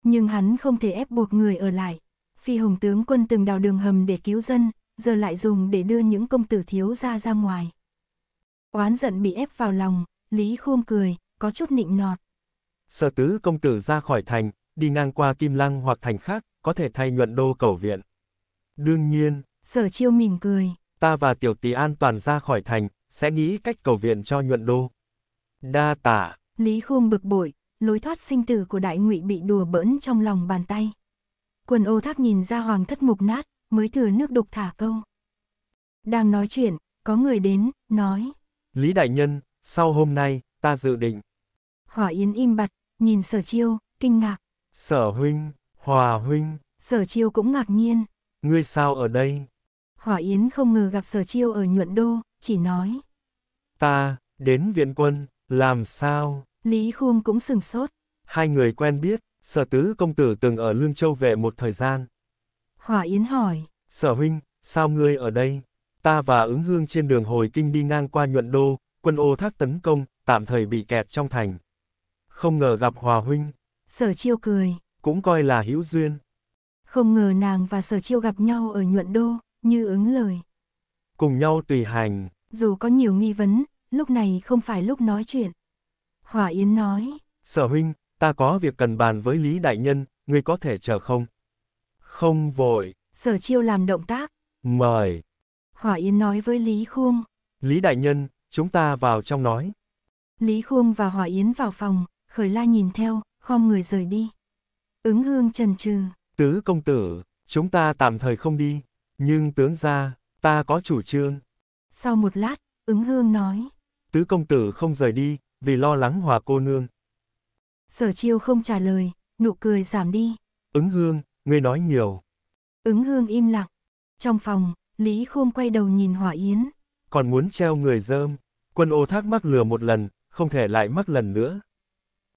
Nhưng hắn không thể ép buộc người ở lại. Phi hồng tướng quân từng đào đường hầm để cứu dân, giờ lại dùng để đưa những công tử thiếu ra ra ngoài. Oán giận bị ép vào lòng, Lý Khôn cười, có chút nịnh nọt. Sở tứ công tử ra khỏi thành, đi ngang qua Kim Lăng hoặc thành khác, có thể thay nhuận đô cầu viện. Đương nhiên. Sở chiêu mỉm cười. Ta và tiểu tỷ an toàn ra khỏi thành, sẽ nghĩ cách cầu viện cho nhuận đô. Đa tả. Lý Khôn bực bội, lối thoát sinh tử của đại ngụy bị đùa bỡn trong lòng bàn tay. Quần ô tháp nhìn ra hoàng thất mục nát, mới thừa nước đục thả câu. Đang nói chuyện, có người đến, nói. Lý Đại Nhân, sau hôm nay, ta dự định. Hỏa Yến im bặt, nhìn sở chiêu, kinh ngạc. Sở huynh, hòa huynh. Sở chiêu cũng ngạc nhiên. Ngươi sao ở đây? Hỏa Yến không ngờ gặp sở chiêu ở nhuận đô, chỉ nói. Ta, đến viện quân, làm sao? Lý Khuông cũng sừng sốt. Hai người quen biết, sở tứ công tử từng ở Lương Châu về một thời gian. Hỏa Yến hỏi. Sở huynh, sao ngươi ở đây? Ta và ứng hương trên đường hồi kinh đi ngang qua nhuận đô, quân ô thác tấn công, tạm thời bị kẹt trong thành. Không ngờ gặp Hòa huynh. Sở chiêu cười. Cũng coi là hữu duyên. Không ngờ nàng và sở chiêu gặp nhau ở nhuận đô, như ứng lời. Cùng nhau tùy hành. Dù có nhiều nghi vấn, lúc này không phải lúc nói chuyện. Hòa Yến nói. Sở huynh, ta có việc cần bàn với Lý Đại Nhân, ngươi có thể chờ không? Không vội. Sở chiêu làm động tác. Mời. Hỏa Yến nói với Lý Khuông. Lý Đại Nhân, chúng ta vào trong nói. Lý Khuông và Hỏa Yến vào phòng, khởi la nhìn theo, khom người rời đi. Ứng hương trần trừ. Tứ công tử, chúng ta tạm thời không đi, nhưng tướng ra, ta có chủ trương. Sau một lát, ứng hương nói. Tứ công tử không rời đi, vì lo lắng hòa cô nương. Sở chiêu không trả lời, nụ cười giảm đi. Ứng hương, ngươi nói nhiều. Ứng hương im lặng. Trong phòng, Lý Khôn quay đầu nhìn Hỏa Yến. Còn muốn treo người dơm. Quân ô thác mắc lừa một lần, không thể lại mắc lần nữa.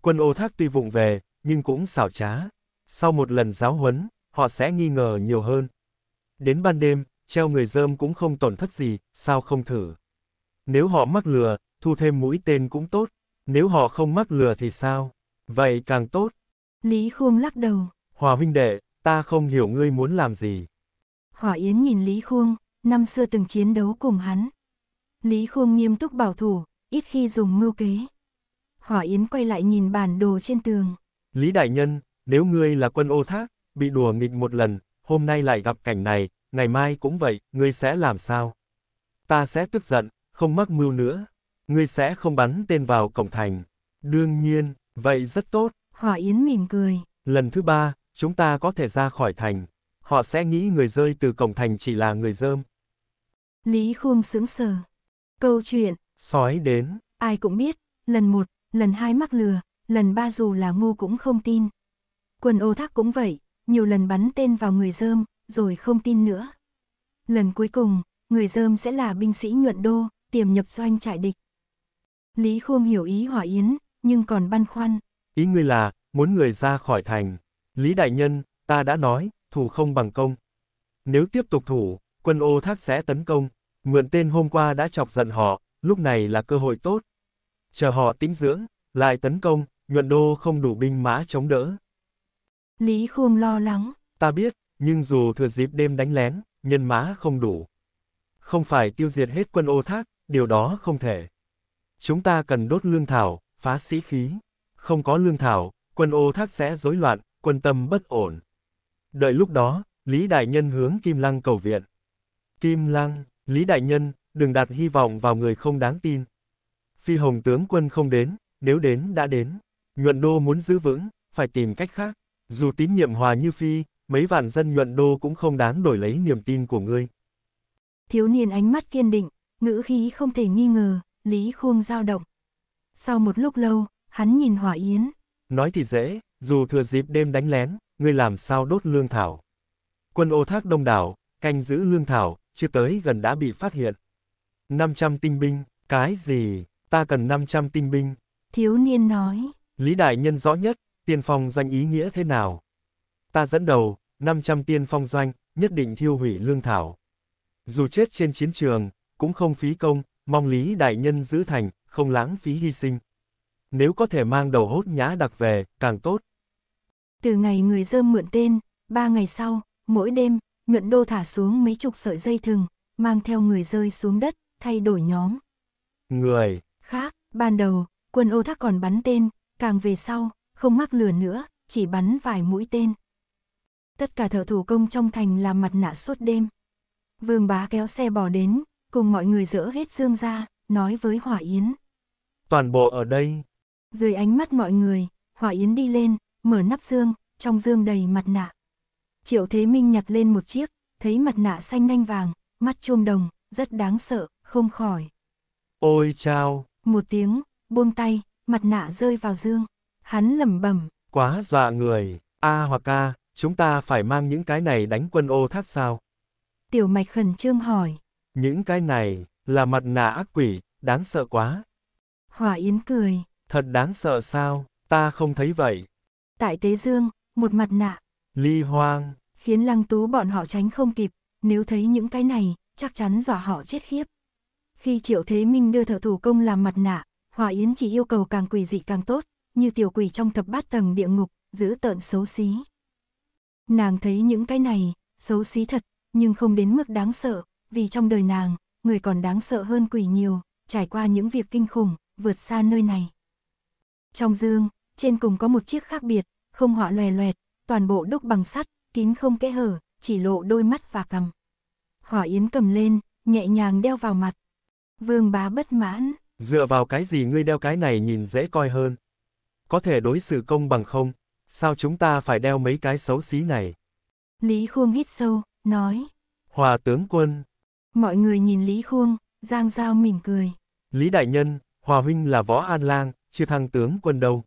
Quân ô thác tuy vụng về, nhưng cũng xảo trá. Sau một lần giáo huấn, họ sẽ nghi ngờ nhiều hơn. Đến ban đêm, treo người dơm cũng không tổn thất gì, sao không thử. Nếu họ mắc lừa, thu thêm mũi tên cũng tốt. Nếu họ không mắc lừa thì sao? Vậy càng tốt. Lý Khôn lắc đầu. Hòa huynh đệ, ta không hiểu ngươi muốn làm gì. Hỏa Yến nhìn Lý Khuông, năm xưa từng chiến đấu cùng hắn. Lý Khuông nghiêm túc bảo thủ, ít khi dùng mưu kế. Hỏa Yến quay lại nhìn bản đồ trên tường. Lý Đại Nhân, nếu ngươi là quân ô thác, bị đùa nghịch một lần, hôm nay lại gặp cảnh này, ngày mai cũng vậy, ngươi sẽ làm sao? Ta sẽ tức giận, không mắc mưu nữa. Ngươi sẽ không bắn tên vào cổng thành. Đương nhiên, vậy rất tốt. Hỏa Yến mỉm cười. Lần thứ ba, Chúng ta có thể ra khỏi thành. Họ sẽ nghĩ người rơi từ cổng thành chỉ là người dơm. Lý Khương sững sờ. Câu chuyện. Sói đến. Ai cũng biết, lần một, lần hai mắc lừa, lần ba dù là ngu cũng không tin. Quần ô thác cũng vậy, nhiều lần bắn tên vào người dơm, rồi không tin nữa. Lần cuối cùng, người dơm sẽ là binh sĩ nhuận đô, tiềm nhập doanh trại địch. Lý Khôn hiểu ý Hỏa Yến, nhưng còn băn khoăn. Ý ngươi là, muốn người ra khỏi thành. Lý Đại Nhân, ta đã nói, thủ không bằng công. Nếu tiếp tục thủ, quân ô thác sẽ tấn công, mượn tên hôm qua đã chọc giận họ, lúc này là cơ hội tốt. Chờ họ tĩnh dưỡng, lại tấn công, nhuận đô không đủ binh mã chống đỡ. Lý Khuông lo lắng. Ta biết, nhưng dù thừa dịp đêm đánh lén, nhân mã không đủ. Không phải tiêu diệt hết quân ô thác, điều đó không thể. Chúng ta cần đốt lương thảo, phá sĩ khí. Không có lương thảo, quân ô thác sẽ rối loạn, quân tâm bất ổn. Đợi lúc đó, Lý Đại Nhân hướng Kim Lăng cầu viện. Kim Lăng, Lý Đại Nhân, đừng đặt hy vọng vào người không đáng tin. Phi Hồng tướng quân không đến, nếu đến đã đến. Nhuận Đô muốn giữ vững, phải tìm cách khác. Dù tín nhiệm hòa như Phi, mấy vạn dân Nhuận Đô cũng không đáng đổi lấy niềm tin của ngươi. Thiếu niên ánh mắt kiên định, ngữ khí không thể nghi ngờ, Lý Khuông dao động. Sau một lúc lâu, hắn nhìn Hỏa Yến. Nói thì dễ, dù thừa dịp đêm đánh lén, ngươi làm sao đốt lương thảo. Quân ô thác đông đảo, canh giữ lương thảo, chưa tới gần đã bị phát hiện. 500 tinh binh, cái gì, ta cần 500 tinh binh. Thiếu niên nói. Lý đại nhân rõ nhất, tiên phong doanh ý nghĩa thế nào? Ta dẫn đầu, 500 tiên phong doanh, nhất định thiêu hủy lương thảo. Dù chết trên chiến trường, cũng không phí công, mong Lý Đại Nhân giữ thành, không lãng phí hy sinh. Nếu có thể mang đầu hốt nhã đặc về, càng tốt. Từ ngày người dơm mượn tên, ba ngày sau, mỗi đêm, nhuận đô thả xuống mấy chục sợi dây thừng, mang theo người rơi xuống đất, thay đổi nhóm. Người khác, ban đầu, quân ô thác còn bắn tên, càng về sau, không mắc lừa nữa, chỉ bắn vài mũi tên. Tất cả thợ thủ công trong thành làm mặt nạ suốt đêm. Vương bá kéo xe bò đến, cùng mọi người dỡ hết dương ra, nói với Hỏa Yến. Toàn bộ ở đây. Dưới ánh mắt mọi người, Hỏa Yến đi lên, mở nắp dương, trong dương đầy mặt nạ. Triệu Thế Minh nhặt lên một chiếc, thấy mặt nạ xanh nanh vàng, mắt chuông đồng, rất đáng sợ, không khỏi. Ôi chao! Một tiếng, buông tay, mặt nạ rơi vào dương. Hắn lẩm bẩm. Quá dọa người, A à, hoặc A, chúng ta phải mang những cái này đánh quân ô thác sao? Tiểu mạch khẩn trương hỏi. Những cái này, là mặt nạ ác quỷ, đáng sợ quá. Hòa Yến cười. Thật đáng sợ sao, ta không thấy vậy tại Tế Dương, một mặt nạ. Ly hoang. Khiến lăng tú bọn họ tránh không kịp, nếu thấy những cái này, chắc chắn dọa họ chết khiếp. Khi Triệu Thế Minh đưa thợ thủ công làm mặt nạ, Hòa Yến chỉ yêu cầu càng quỷ dị càng tốt, như tiểu quỷ trong thập bát tầng địa ngục, giữ tợn xấu xí. Nàng thấy những cái này, xấu xí thật, nhưng không đến mức đáng sợ, vì trong đời nàng, người còn đáng sợ hơn quỷ nhiều, trải qua những việc kinh khủng, vượt xa nơi này. Trong dương, trên cùng có một chiếc khác biệt, không họa loè loẹt, toàn bộ đúc bằng sắt, kín không kẽ hở, chỉ lộ đôi mắt và cầm. Hỏa Yến cầm lên, nhẹ nhàng đeo vào mặt. Vương bá bất mãn. Dựa vào cái gì ngươi đeo cái này nhìn dễ coi hơn? Có thể đối xử công bằng không? Sao chúng ta phải đeo mấy cái xấu xí này? Lý Khuông hít sâu, nói. Hòa tướng quân. Mọi người nhìn Lý Khuông, Giang Giao mỉm cười. Lý Đại Nhân, Hòa Huynh là võ an lang, chưa thăng tướng quân đâu.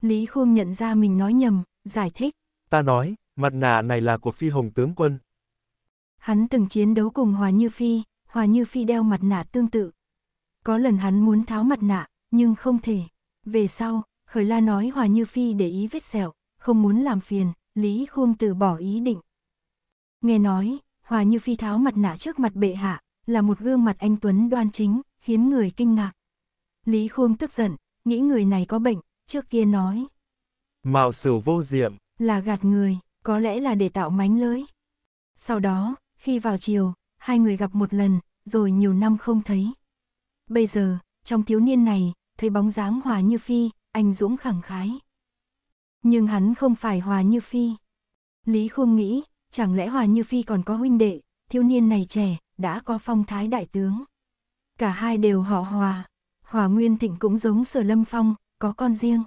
Lý Khương nhận ra mình nói nhầm, giải thích. Ta nói, mặt nạ này là của Phi Hồng tướng quân. Hắn từng chiến đấu cùng Hòa Như Phi, Hòa Như Phi đeo mặt nạ tương tự. Có lần hắn muốn tháo mặt nạ, nhưng không thể. Về sau, Khởi La nói Hòa Như Phi để ý vết sẹo, không muốn làm phiền, Lý Khương từ bỏ ý định. Nghe nói, Hòa Như Phi tháo mặt nạ trước mặt bệ hạ, là một gương mặt anh Tuấn đoan chính, khiến người kinh ngạc. Lý Khương tức giận, nghĩ người này có bệnh, trước kia nói. Mạo sửu vô diệm. Là gạt người, có lẽ là để tạo mánh lưới. Sau đó, khi vào chiều, hai người gặp một lần, rồi nhiều năm không thấy. Bây giờ, trong thiếu niên này, thấy bóng dáng Hòa Như Phi, anh Dũng khẳng khái. Nhưng hắn không phải Hòa Như Phi. Lý Khôn nghĩ, chẳng lẽ Hòa Như Phi còn có huynh đệ, thiếu niên này trẻ, đã có phong thái đại tướng. Cả hai đều họ Hòa. Hòa Nguyên Thịnh cũng giống Sở Lâm Phong, có con riêng.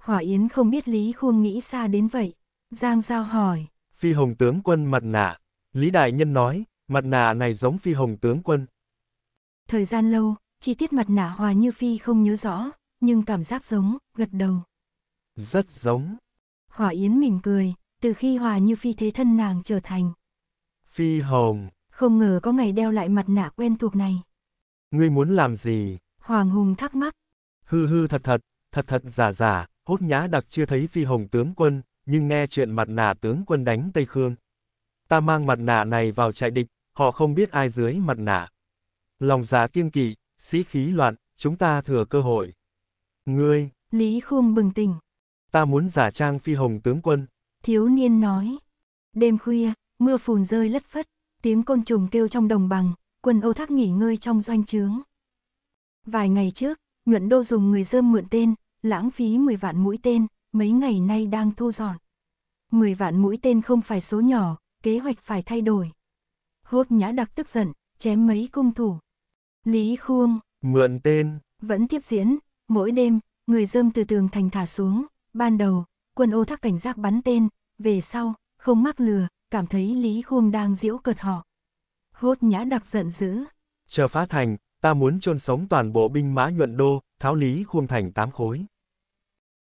Hỏa Yến không biết Lý Khuông nghĩ xa đến vậy. Giang Giao hỏi. Phi Hồng tướng quân mặt nạ. Lý Đại Nhân nói, mặt nạ này giống Phi Hồng tướng quân. Thời gian lâu, chi tiết mặt nạ Hòa Như Phi không nhớ rõ, nhưng cảm giác giống, gật đầu. Rất giống. Hỏa Yến mỉm cười, từ khi Hòa Như Phi thế thân nàng trở thành. Phi Hồng. Không ngờ có ngày đeo lại mặt nạ quen thuộc này. Ngươi muốn làm gì? Hoàng Hùng thắc mắc, hư hư thật thật, thật thật giả giả, hốt nhã đặc chưa thấy phi hồng tướng quân, nhưng nghe chuyện mặt nạ tướng quân đánh Tây Khương. Ta mang mặt nạ này vào trại địch, họ không biết ai dưới mặt nạ. Lòng giả dạ kiêng kỵ, sĩ khí loạn, chúng ta thừa cơ hội. Ngươi, Lý Khum bừng tỉnh. Ta muốn giả trang phi hồng tướng quân. Thiếu niên nói. Đêm khuya, mưa phùn rơi lất phất, tiếng côn trùng kêu trong đồng bằng, quân ô thác nghỉ ngơi trong doanh trướng. Vài ngày trước, nhuận đô dùng người dơm mượn tên, lãng phí 10 vạn mũi tên, mấy ngày nay đang thu dọn. 10 vạn mũi tên không phải số nhỏ, kế hoạch phải thay đổi. Hốt nhã đặc tức giận, chém mấy cung thủ. Lý Khuông. Mượn tên. Vẫn tiếp diễn, mỗi đêm, người dơm từ tường thành thả xuống, ban đầu, quân ô thác cảnh giác bắn tên, về sau, không mắc lừa, cảm thấy Lý Khuông đang diễu cợt họ. Hốt nhã đặc giận dữ. Chờ phá thành, ta muốn chôn sống toàn bộ binh mã nhuận đô, tháo lý khuông thành tám khối.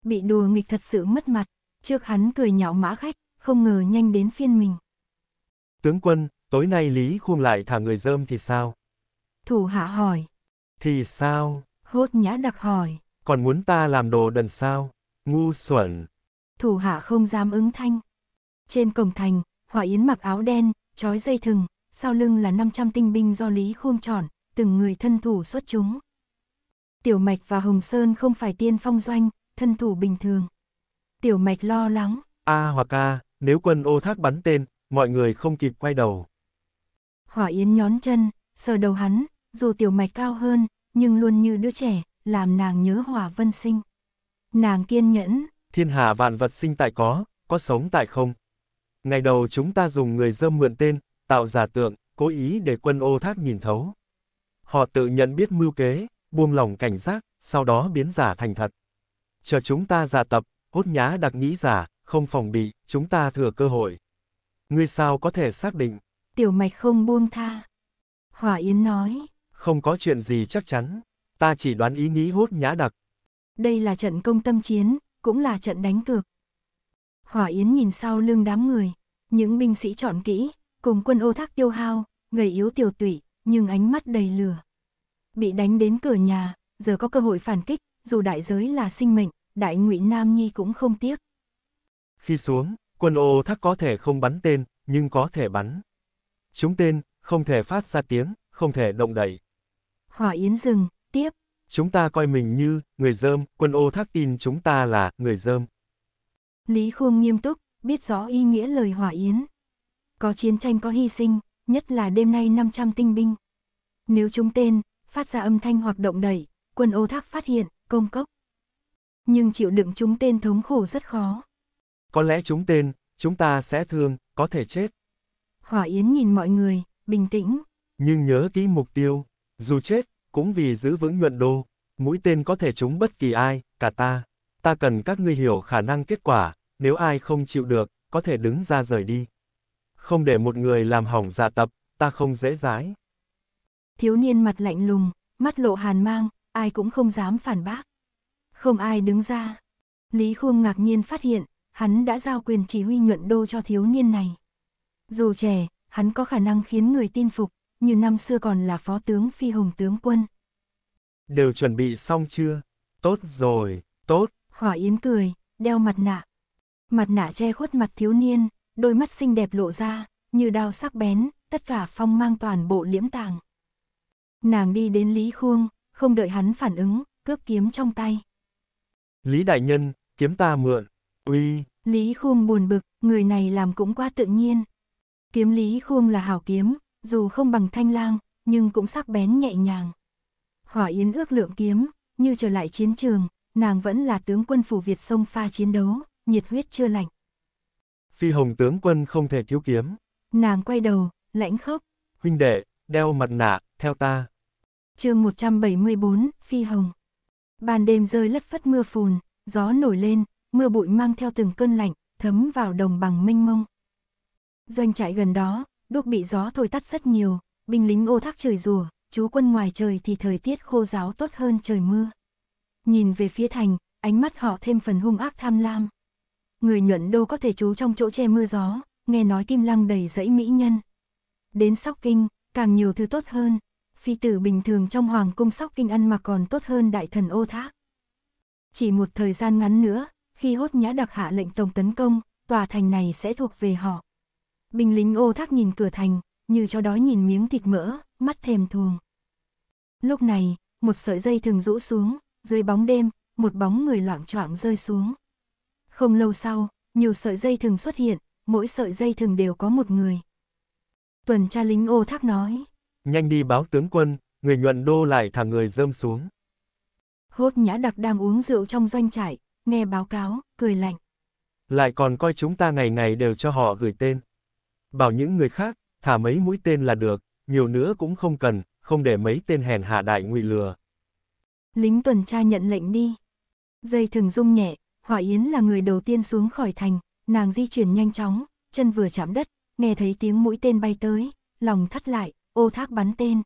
Bị đùa nghịch thật sự mất mặt, trước hắn cười nhạo mã khách, không ngờ nhanh đến phiên mình. Tướng quân, tối nay Lý Khuông lại thả người dơm thì sao? Thủ hạ hỏi. Thì sao? Hốt nhã đặc hỏi. Còn muốn ta làm đồ đần sao? Ngu xuẩn. Thủ hạ không dám ứng thanh. Trên cổng thành, Hỏa Yến mặc áo đen, trói dây thừng, sau lưng là 500 tinh binh do Lý Khuông chọn từng người thân thủ xuất chúng. Tiểu Mạch và Hồng Sơn không phải tiên phong doanh, thân thủ bình thường. Tiểu Mạch lo lắng. A à, hoặc A, nếu quân ô thác bắn tên, mọi người không kịp quay đầu. Hỏa Yến nhón chân, sờ đầu hắn, dù Tiểu Mạch cao hơn, nhưng luôn như đứa trẻ, làm nàng nhớ Hỏa Vân Sinh. Nàng kiên nhẫn. Thiên hạ vạn vật sinh tại có, có sống tại không. Ngày đầu chúng ta dùng người dơm mượn tên, tạo giả tượng, cố ý để quân ô thác nhìn thấu. Họ tự nhận biết mưu kế, buông lỏng cảnh giác, sau đó biến giả thành thật. Chờ chúng ta giả tập, hốt nhá đặc nghĩ giả, không phòng bị, chúng ta thừa cơ hội. Ngươi sao có thể xác định? Tiểu mạch không buông tha. hỏa Yến nói. Không có chuyện gì chắc chắn, ta chỉ đoán ý nghĩ hốt nhã đặc. Đây là trận công tâm chiến, cũng là trận đánh cược. Hỏa Yến nhìn sau lưng đám người, những binh sĩ chọn kỹ, cùng quân ô thác tiêu hao, người yếu tiểu tụy, nhưng ánh mắt đầy lửa. Bị đánh đến cửa nhà, giờ có cơ hội phản kích, dù đại giới là sinh mệnh, đại ngụy Nam Nhi cũng không tiếc. Khi xuống, quân ô thác có thể không bắn tên, nhưng có thể bắn. Chúng tên, không thể phát ra tiếng, không thể động đậy Hỏa Yến dừng, tiếp. Chúng ta coi mình như, người dơm, quân ô thác tin chúng ta là, người dơm. Lý Khuông nghiêm túc, biết rõ ý nghĩa lời Hỏa Yến. Có chiến tranh có hy sinh, nhất là đêm nay 500 tinh binh. Nếu chúng tên, phát ra âm thanh hoặc động đẩy, quân ô thác phát hiện, công cốc. Nhưng chịu đựng chúng tên thống khổ rất khó. Có lẽ chúng tên, chúng ta sẽ thương, có thể chết. Hỏa Yến nhìn mọi người, bình tĩnh. Nhưng nhớ kỹ mục tiêu, dù chết, cũng vì giữ vững nhuận đô, mũi tên có thể trúng bất kỳ ai, cả ta. Ta cần các ngươi hiểu khả năng kết quả, nếu ai không chịu được, có thể đứng ra rời đi không để một người làm hỏng dạ tập, ta không dễ dãi. Thiếu niên mặt lạnh lùng, mắt lộ hàn mang, ai cũng không dám phản bác. Không ai đứng ra. Lý Khuông ngạc nhiên phát hiện, hắn đã giao quyền chỉ huy nhuận đô cho thiếu niên này. Dù trẻ, hắn có khả năng khiến người tin phục, như năm xưa còn là phó tướng phi hùng tướng quân. Đều chuẩn bị xong chưa? Tốt rồi, tốt. Hỏa Yến cười, đeo mặt nạ. Mặt nạ che khuất mặt thiếu niên, đôi mắt xinh đẹp lộ ra, như đao sắc bén, tất cả phong mang toàn bộ liễm tàng. Nàng đi đến Lý Khuông, không đợi hắn phản ứng, cướp kiếm trong tay. Lý Đại Nhân, kiếm ta mượn, uy. Lý Khuông buồn bực, người này làm cũng quá tự nhiên. Kiếm Lý Khuông là hảo kiếm, dù không bằng thanh lang, nhưng cũng sắc bén nhẹ nhàng. Hỏa Yến ước lượng kiếm, như trở lại chiến trường, nàng vẫn là tướng quân phủ Việt sông pha chiến đấu, nhiệt huyết chưa lạnh phi hồng tướng quân không thể thiếu kiếm. Nàng quay đầu, lãnh khóc. Huynh đệ, đeo mặt nạ, theo ta. chương 174, phi hồng. Ban đêm rơi lất phất mưa phùn, gió nổi lên, mưa bụi mang theo từng cơn lạnh, thấm vào đồng bằng mênh mông. Doanh trại gần đó, đúc bị gió thổi tắt rất nhiều, binh lính ô thác trời rùa, chú quân ngoài trời thì thời tiết khô giáo tốt hơn trời mưa. Nhìn về phía thành, ánh mắt họ thêm phần hung ác tham lam người nhuận đô có thể trú trong chỗ che mưa gió, nghe nói kim lăng đầy dẫy mỹ nhân. Đến sóc kinh, càng nhiều thứ tốt hơn, phi tử bình thường trong hoàng cung sóc kinh ăn mà còn tốt hơn đại thần ô thác. Chỉ một thời gian ngắn nữa, khi hốt nhã đặc hạ lệnh tổng tấn công, tòa thành này sẽ thuộc về họ. Binh lính ô thác nhìn cửa thành, như cho đói nhìn miếng thịt mỡ, mắt thèm thuồng. Lúc này, một sợi dây thường rũ xuống, dưới bóng đêm, một bóng người loạn choạng rơi xuống. Không lâu sau, nhiều sợi dây thừng xuất hiện, mỗi sợi dây thừng đều có một người. Tuần tra lính ô thác nói. Nhanh đi báo tướng quân, người nhuận đô lại thả người rơm xuống. Hốt nhã đặc đang uống rượu trong doanh trại, nghe báo cáo, cười lạnh. Lại còn coi chúng ta ngày ngày đều cho họ gửi tên. Bảo những người khác, thả mấy mũi tên là được, nhiều nữa cũng không cần, không để mấy tên hèn hạ đại ngụy lừa. Lính tuần tra nhận lệnh đi. Dây thường rung nhẹ, Hỏa Yến là người đầu tiên xuống khỏi thành, nàng di chuyển nhanh chóng, chân vừa chạm đất, nghe thấy tiếng mũi tên bay tới, lòng thắt lại, ô thác bắn tên.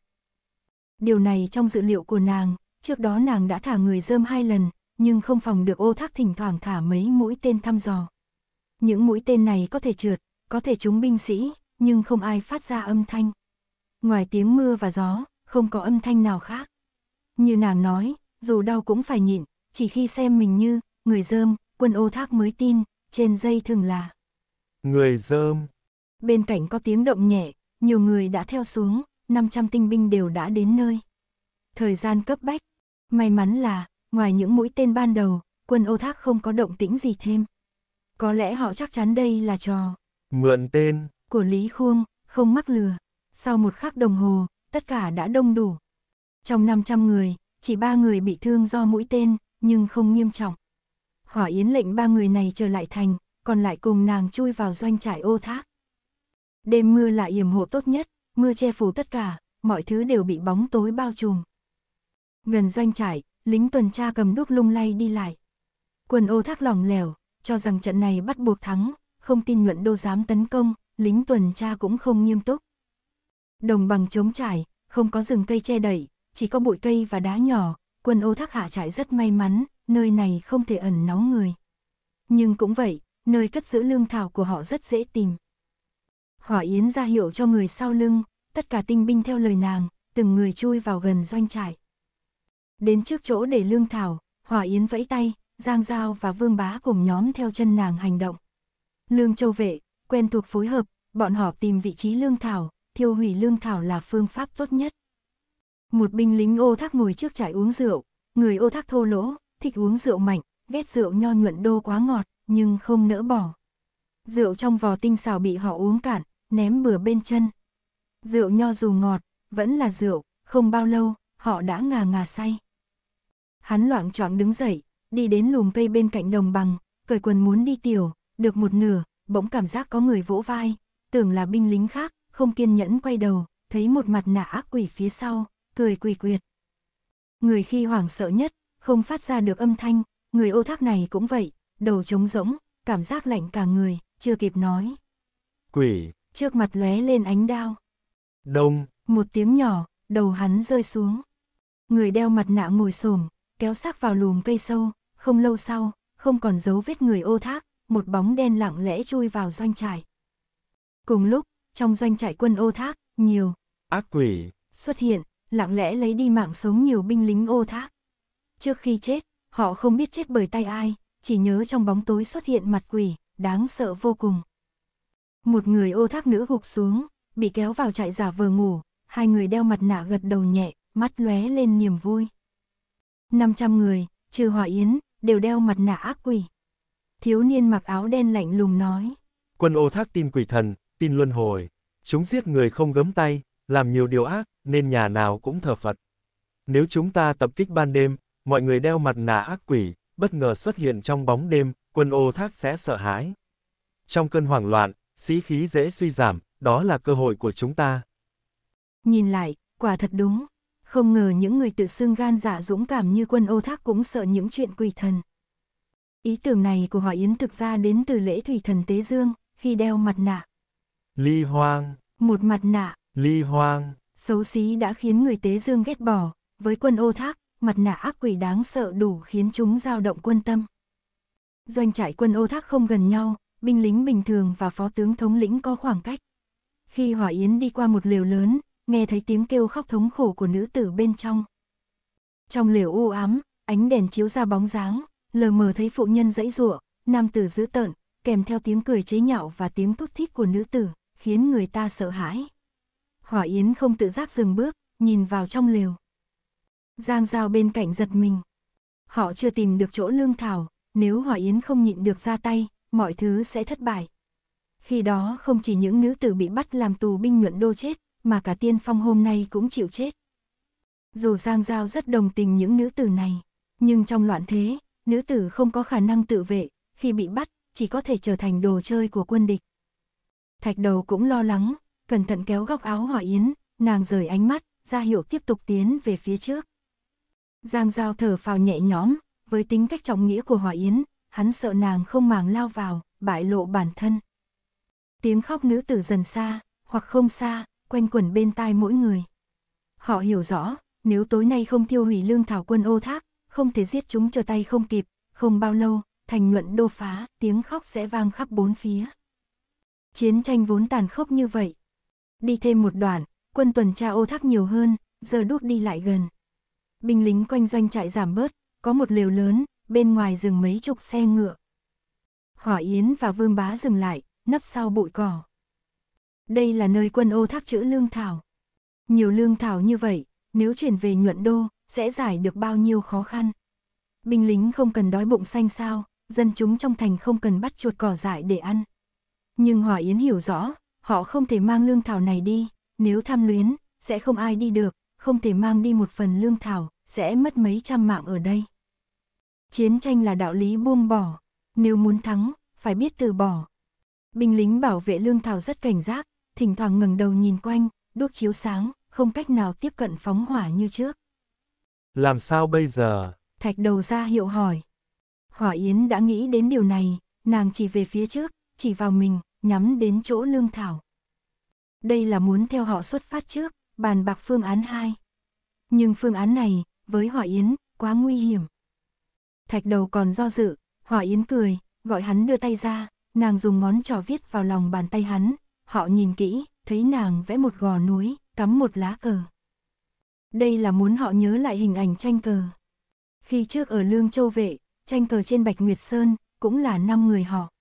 Điều này trong dự liệu của nàng, trước đó nàng đã thả người dơm hai lần, nhưng không phòng được ô thác thỉnh thoảng thả mấy mũi tên thăm dò. Những mũi tên này có thể trượt, có thể trúng binh sĩ, nhưng không ai phát ra âm thanh. Ngoài tiếng mưa và gió, không có âm thanh nào khác. Như nàng nói, dù đau cũng phải nhịn, chỉ khi xem mình như người dơm, quân ô thác mới tin, trên dây thường là. Người dơm. Bên cạnh có tiếng động nhẹ, nhiều người đã theo xuống, 500 tinh binh đều đã đến nơi. Thời gian cấp bách, may mắn là, ngoài những mũi tên ban đầu, quân ô thác không có động tĩnh gì thêm. Có lẽ họ chắc chắn đây là trò. Mượn tên. Của Lý Khuông, không mắc lừa. Sau một khắc đồng hồ, tất cả đã đông đủ. Trong 500 người, chỉ ba người bị thương do mũi tên, nhưng không nghiêm trọng hỏa yến lệnh ba người này trở lại thành, còn lại cùng nàng chui vào doanh trại ô thác. Đêm mưa là yểm hộ tốt nhất, mưa che phủ tất cả, mọi thứ đều bị bóng tối bao trùm. Gần doanh trại, lính tuần tra cầm đúc lung lay đi lại. Quân ô thác lỏng lẻo, cho rằng trận này bắt buộc thắng, không tin nhuận đô dám tấn công, lính tuần tra cũng không nghiêm túc. Đồng bằng trống trải, không có rừng cây che đẩy, chỉ có bụi cây và đá nhỏ, quân ô thác hạ trại rất may mắn, nơi này không thể ẩn náu người. Nhưng cũng vậy, nơi cất giữ lương thảo của họ rất dễ tìm. Hỏa Yến ra hiệu cho người sau lưng, tất cả tinh binh theo lời nàng, từng người chui vào gần doanh trại. Đến trước chỗ để lương thảo, Hỏa Yến vẫy tay, Giang Giao và Vương Bá cùng nhóm theo chân nàng hành động. Lương Châu Vệ, quen thuộc phối hợp, bọn họ tìm vị trí lương thảo, thiêu hủy lương thảo là phương pháp tốt nhất. Một binh lính ô thác ngồi trước trại uống rượu, người ô thác thô lỗ, thích uống rượu mạnh, ghét rượu nho nhuận đô quá ngọt, nhưng không nỡ bỏ. Rượu trong vò tinh xào bị họ uống cạn, ném bừa bên chân. Rượu nho dù ngọt, vẫn là rượu, không bao lâu, họ đã ngà ngà say. Hắn loạn choạng đứng dậy, đi đến lùm cây bên cạnh đồng bằng, cởi quần muốn đi tiểu, được một nửa, bỗng cảm giác có người vỗ vai, tưởng là binh lính khác, không kiên nhẫn quay đầu, thấy một mặt nạ ác quỷ phía sau, cười quỷ quyệt. Người khi hoảng sợ nhất không phát ra được âm thanh, người ô thác này cũng vậy, đầu trống rỗng, cảm giác lạnh cả người, chưa kịp nói. Quỷ! Trước mặt lóe lên ánh đao. Đông! Một tiếng nhỏ, đầu hắn rơi xuống. Người đeo mặt nạ ngồi xổm, kéo xác vào lùm cây sâu, không lâu sau, không còn dấu vết người ô thác, một bóng đen lặng lẽ chui vào doanh trại. Cùng lúc, trong doanh trại quân ô thác, nhiều ác quỷ xuất hiện, lặng lẽ lấy đi mạng sống nhiều binh lính ô thác. Trước khi chết, họ không biết chết bởi tay ai, chỉ nhớ trong bóng tối xuất hiện mặt quỷ, đáng sợ vô cùng. Một người ô thác nữ gục xuống, bị kéo vào trại giả vờ ngủ, hai người đeo mặt nạ gật đầu nhẹ, mắt lóe lên niềm vui. 500 người, trừ Hòa Yến, đều đeo mặt nạ ác quỷ. Thiếu niên mặc áo đen lạnh lùng nói. Quân ô thác tin quỷ thần, tin luân hồi. Chúng giết người không gấm tay, làm nhiều điều ác, nên nhà nào cũng thờ Phật. Nếu chúng ta tập kích ban đêm, mọi người đeo mặt nạ ác quỷ, bất ngờ xuất hiện trong bóng đêm, quân ô thác sẽ sợ hãi. Trong cơn hoảng loạn, sĩ khí dễ suy giảm, đó là cơ hội của chúng ta. Nhìn lại, quả thật đúng. Không ngờ những người tự xưng gan dạ dũng cảm như quân ô thác cũng sợ những chuyện quỷ thần. Ý tưởng này của họ Yến thực ra đến từ lễ thủy thần Tế Dương, khi đeo mặt nạ. Ly hoang. Một mặt nạ. Ly hoang. Xấu xí đã khiến người Tế Dương ghét bỏ, với quân ô thác, mặt nạ ác quỷ đáng sợ đủ khiến chúng dao động quân tâm. Doanh trại quân ô thác không gần nhau, binh lính bình thường và phó tướng thống lĩnh có khoảng cách. Khi Hỏa Yến đi qua một lều lớn, nghe thấy tiếng kêu khóc thống khổ của nữ tử bên trong. Trong lều u ám, ánh đèn chiếu ra bóng dáng, lờ mờ thấy phụ nhân dãy giụa, nam tử dữ tợn, kèm theo tiếng cười chế nhạo và tiếng thút thít của nữ tử, khiến người ta sợ hãi. Hỏa Yến không tự giác dừng bước, nhìn vào trong lều. Giang Giao bên cạnh giật mình. Họ chưa tìm được chỗ lương thảo, nếu Hòa Yến không nhịn được ra tay, mọi thứ sẽ thất bại. Khi đó không chỉ những nữ tử bị bắt làm tù binh nhuận đô chết, mà cả tiên phong hôm nay cũng chịu chết. Dù Giang Giao rất đồng tình những nữ tử này, nhưng trong loạn thế, nữ tử không có khả năng tự vệ, khi bị bắt, chỉ có thể trở thành đồ chơi của quân địch. Thạch đầu cũng lo lắng, cẩn thận kéo góc áo Hòa Yến, nàng rời ánh mắt, ra hiệu tiếp tục tiến về phía trước. Giang Giao thở phào nhẹ nhõm, với tính cách trọng nghĩa của Hòa Yến, hắn sợ nàng không màng lao vào, bại lộ bản thân. Tiếng khóc nữ tử dần xa, hoặc không xa, quanh quẩn bên tai mỗi người. Họ hiểu rõ, nếu tối nay không tiêu hủy lương thảo quân ô thác, không thể giết chúng trở tay không kịp, không bao lâu, thành nhuận đô phá, tiếng khóc sẽ vang khắp bốn phía. Chiến tranh vốn tàn khốc như vậy. Đi thêm một đoạn, quân tuần tra ô thác nhiều hơn, giờ đúc đi lại gần binh lính quanh doanh trại giảm bớt, có một lều lớn, bên ngoài dừng mấy chục xe ngựa. Hỏa Yến và Vương Bá dừng lại, nấp sau bụi cỏ. Đây là nơi quân ô thác chữ lương thảo. Nhiều lương thảo như vậy, nếu chuyển về nhuận đô, sẽ giải được bao nhiêu khó khăn. Binh lính không cần đói bụng xanh sao, dân chúng trong thành không cần bắt chuột cỏ dại để ăn. Nhưng Hòa Yến hiểu rõ, họ không thể mang lương thảo này đi, nếu tham luyến, sẽ không ai đi được, không thể mang đi một phần lương thảo, sẽ mất mấy trăm mạng ở đây. Chiến tranh là đạo lý buông bỏ, nếu muốn thắng, phải biết từ bỏ. Binh lính bảo vệ lương thảo rất cảnh giác, thỉnh thoảng ngẩng đầu nhìn quanh, đuốc chiếu sáng, không cách nào tiếp cận phóng hỏa như trước. Làm sao bây giờ? Thạch đầu ra hiệu hỏi. Hỏa Yến đã nghĩ đến điều này, nàng chỉ về phía trước, chỉ vào mình, nhắm đến chỗ lương thảo. Đây là muốn theo họ xuất phát trước, bàn bạc phương án 2. Nhưng phương án này, với Hỏa Yến, quá nguy hiểm. Thạch đầu còn do dự, Hỏa Yến cười, gọi hắn đưa tay ra, nàng dùng ngón trỏ viết vào lòng bàn tay hắn, họ nhìn kỹ, thấy nàng vẽ một gò núi, cắm một lá cờ. Đây là muốn họ nhớ lại hình ảnh tranh cờ. Khi trước ở Lương Châu Vệ, tranh cờ trên Bạch Nguyệt Sơn, cũng là năm người họ.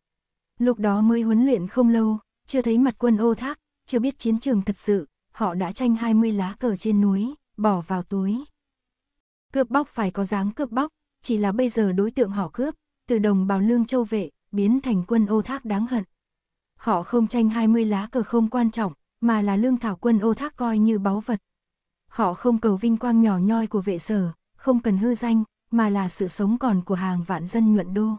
Lúc đó mới huấn luyện không lâu, chưa thấy mặt quân ô thác, chưa biết chiến trường thật sự, họ đã tranh 20 lá cờ trên núi, bỏ vào túi. Cướp bóc phải có dáng cướp bóc, chỉ là bây giờ đối tượng họ cướp, từ đồng bào lương châu vệ, biến thành quân ô thác đáng hận. Họ không tranh 20 lá cờ không quan trọng, mà là lương thảo quân ô thác coi như báu vật. Họ không cầu vinh quang nhỏ nhoi của vệ sở, không cần hư danh, mà là sự sống còn của hàng vạn dân nhuận đô.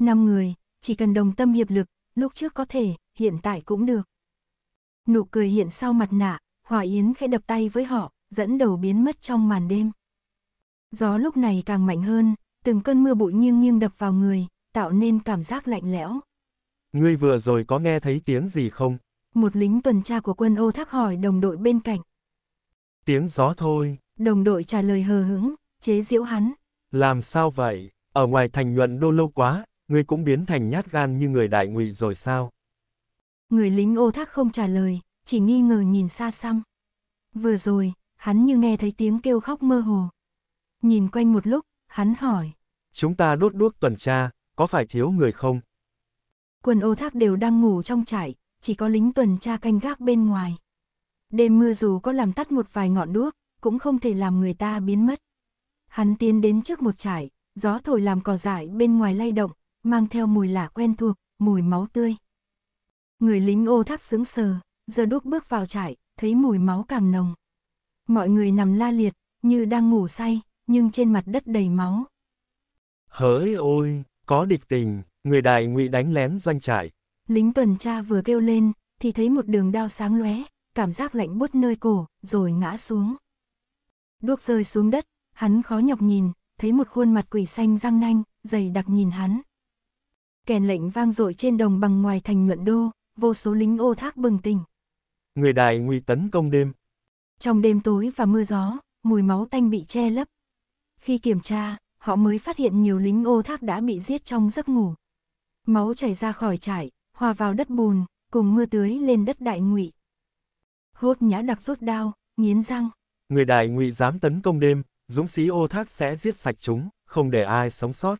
Năm người, chỉ cần đồng tâm hiệp lực, lúc trước có thể, hiện tại cũng được nụ cười hiện sau mặt nạ, Hòa Yến khẽ đập tay với họ, dẫn đầu biến mất trong màn đêm. Gió lúc này càng mạnh hơn, từng cơn mưa bụi nghiêng nghiêng đập vào người, tạo nên cảm giác lạnh lẽo. Ngươi vừa rồi có nghe thấy tiếng gì không? Một lính tuần tra của quân ô thác hỏi đồng đội bên cạnh. Tiếng gió thôi. Đồng đội trả lời hờ hững, chế giễu hắn. Làm sao vậy? Ở ngoài thành nhuận đô lâu quá, ngươi cũng biến thành nhát gan như người đại ngụy rồi sao? Người lính ô thác không trả lời, chỉ nghi ngờ nhìn xa xăm. Vừa rồi, hắn như nghe thấy tiếng kêu khóc mơ hồ. Nhìn quanh một lúc, hắn hỏi. Chúng ta đốt đuốc tuần tra, có phải thiếu người không? Quần ô thác đều đang ngủ trong trại, chỉ có lính tuần tra canh gác bên ngoài. Đêm mưa dù có làm tắt một vài ngọn đuốc, cũng không thể làm người ta biến mất. Hắn tiến đến trước một trại, gió thổi làm cỏ dại bên ngoài lay động, mang theo mùi lạ quen thuộc, mùi máu tươi. Người lính ô tháp sướng sờ, giờ đúc bước vào trại, thấy mùi máu càng nồng. Mọi người nằm la liệt, như đang ngủ say, nhưng trên mặt đất đầy máu. Hỡi ôi, có địch tình, người đại ngụy đánh lén doanh trại. Lính tuần tra vừa kêu lên, thì thấy một đường đao sáng lóe, cảm giác lạnh buốt nơi cổ, rồi ngã xuống. Đuốc rơi xuống đất, hắn khó nhọc nhìn, thấy một khuôn mặt quỷ xanh răng nanh, dày đặc nhìn hắn. Kèn lệnh vang dội trên đồng bằng ngoài thành nhuận đô, vô số lính ô thác bừng tỉnh. Người đại nguy tấn công đêm. Trong đêm tối và mưa gió, mùi máu tanh bị che lấp. Khi kiểm tra, họ mới phát hiện nhiều lính ô thác đã bị giết trong giấc ngủ. Máu chảy ra khỏi trại, hòa vào đất bùn, cùng mưa tưới lên đất đại ngụy. Hốt nhã đặc rút đao, nghiến răng. Người đại ngụy dám tấn công đêm, dũng sĩ ô thác sẽ giết sạch chúng, không để ai sống sót.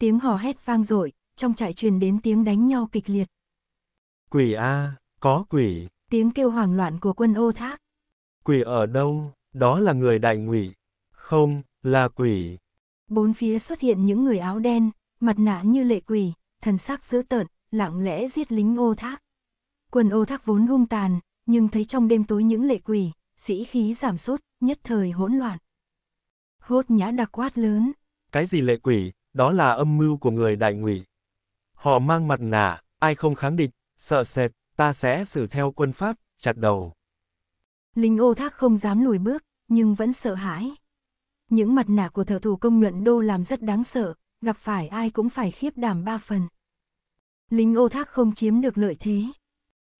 Tiếng hò hét vang dội, trong trại truyền đến tiếng đánh nhau kịch liệt. Quỷ a, có quỷ. Tiếng kêu hoảng loạn của quân ô thác. Quỷ ở đâu? Đó là người đại ngụy. Không, là quỷ. Bốn phía xuất hiện những người áo đen, mặt nạ như lệ quỷ, thần sắc dữ tợn, lặng lẽ giết lính ô thác. Quân ô thác vốn hung tàn, nhưng thấy trong đêm tối những lệ quỷ, sĩ khí giảm sút, nhất thời hỗn loạn. Hốt nhã đặc quát lớn. Cái gì lệ quỷ, đó là âm mưu của người đại ngụy. Họ mang mặt nạ, ai không kháng địch sợ sệt, ta sẽ xử theo quân pháp, chặt đầu. Lính ô thác không dám lùi bước, nhưng vẫn sợ hãi. Những mặt nạ của thợ thủ công nhuận đô làm rất đáng sợ, gặp phải ai cũng phải khiếp đảm ba phần. Lính ô thác không chiếm được lợi thế.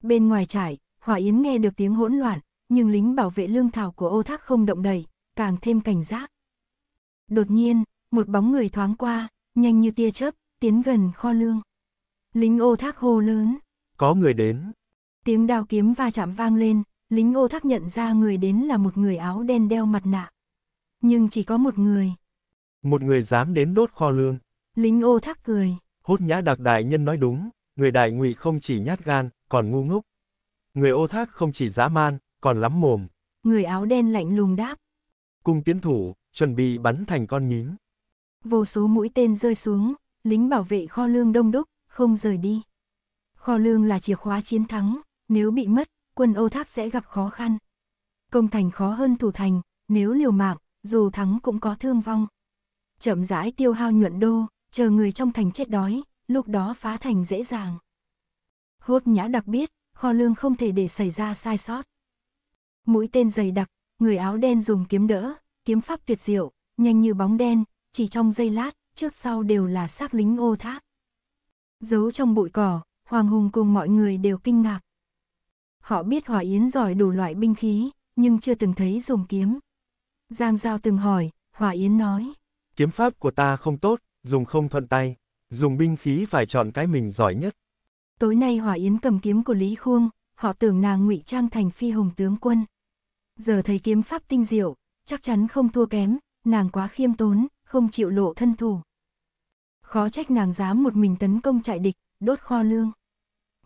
Bên ngoài trải, Hỏa Yến nghe được tiếng hỗn loạn, nhưng lính bảo vệ lương thảo của ô thác không động đẩy, càng thêm cảnh giác. Đột nhiên, một bóng người thoáng qua, nhanh như tia chớp, tiến gần kho lương. Lính ô thác hô lớn. Có người đến. Tiếng đao kiếm va chạm vang lên, lính ô thác nhận ra người đến là một người áo đen đeo mặt nạ. Nhưng chỉ có một người. Một người dám đến đốt kho lương. Lính ô thác cười. Hốt nhã đặc đại nhân nói đúng, người đại ngụy không chỉ nhát gan, còn ngu ngốc. Người ô thác không chỉ dã man, còn lắm mồm. Người áo đen lạnh lùng đáp. Cung tiến thủ, chuẩn bị bắn thành con nhím. Vô số mũi tên rơi xuống, lính bảo vệ kho lương đông đúc, không rời đi. Kho lương là chìa khóa chiến thắng, nếu bị mất, quân ô Thác sẽ gặp khó khăn. Công thành khó hơn thủ thành, nếu liều mạng, dù thắng cũng có thương vong. Chậm rãi tiêu hao nhuận đô, chờ người trong thành chết đói, lúc đó phá thành dễ dàng. Hốt nhã đặc biết, kho lương không thể để xảy ra sai sót. Mũi tên dày đặc, người áo đen dùng kiếm đỡ, kiếm pháp tuyệt diệu, nhanh như bóng đen, chỉ trong giây lát, trước sau đều là xác lính ô Thác Giấu trong bụi cỏ, Hoàng Hùng cùng mọi người đều kinh ngạc. Họ biết Hòa Yến giỏi đủ loại binh khí, nhưng chưa từng thấy dùng kiếm. Giang Giao từng hỏi, Hòa Yến nói. Kiếm pháp của ta không tốt, dùng không thuận tay, dùng binh khí phải chọn cái mình giỏi nhất. Tối nay Hòa Yến cầm kiếm của Lý Khuông, họ tưởng nàng ngụy trang thành phi hùng tướng quân. Giờ thấy kiếm pháp tinh diệu, chắc chắn không thua kém, nàng quá khiêm tốn, không chịu lộ thân thủ. Khó trách nàng dám một mình tấn công trại địch, đốt kho lương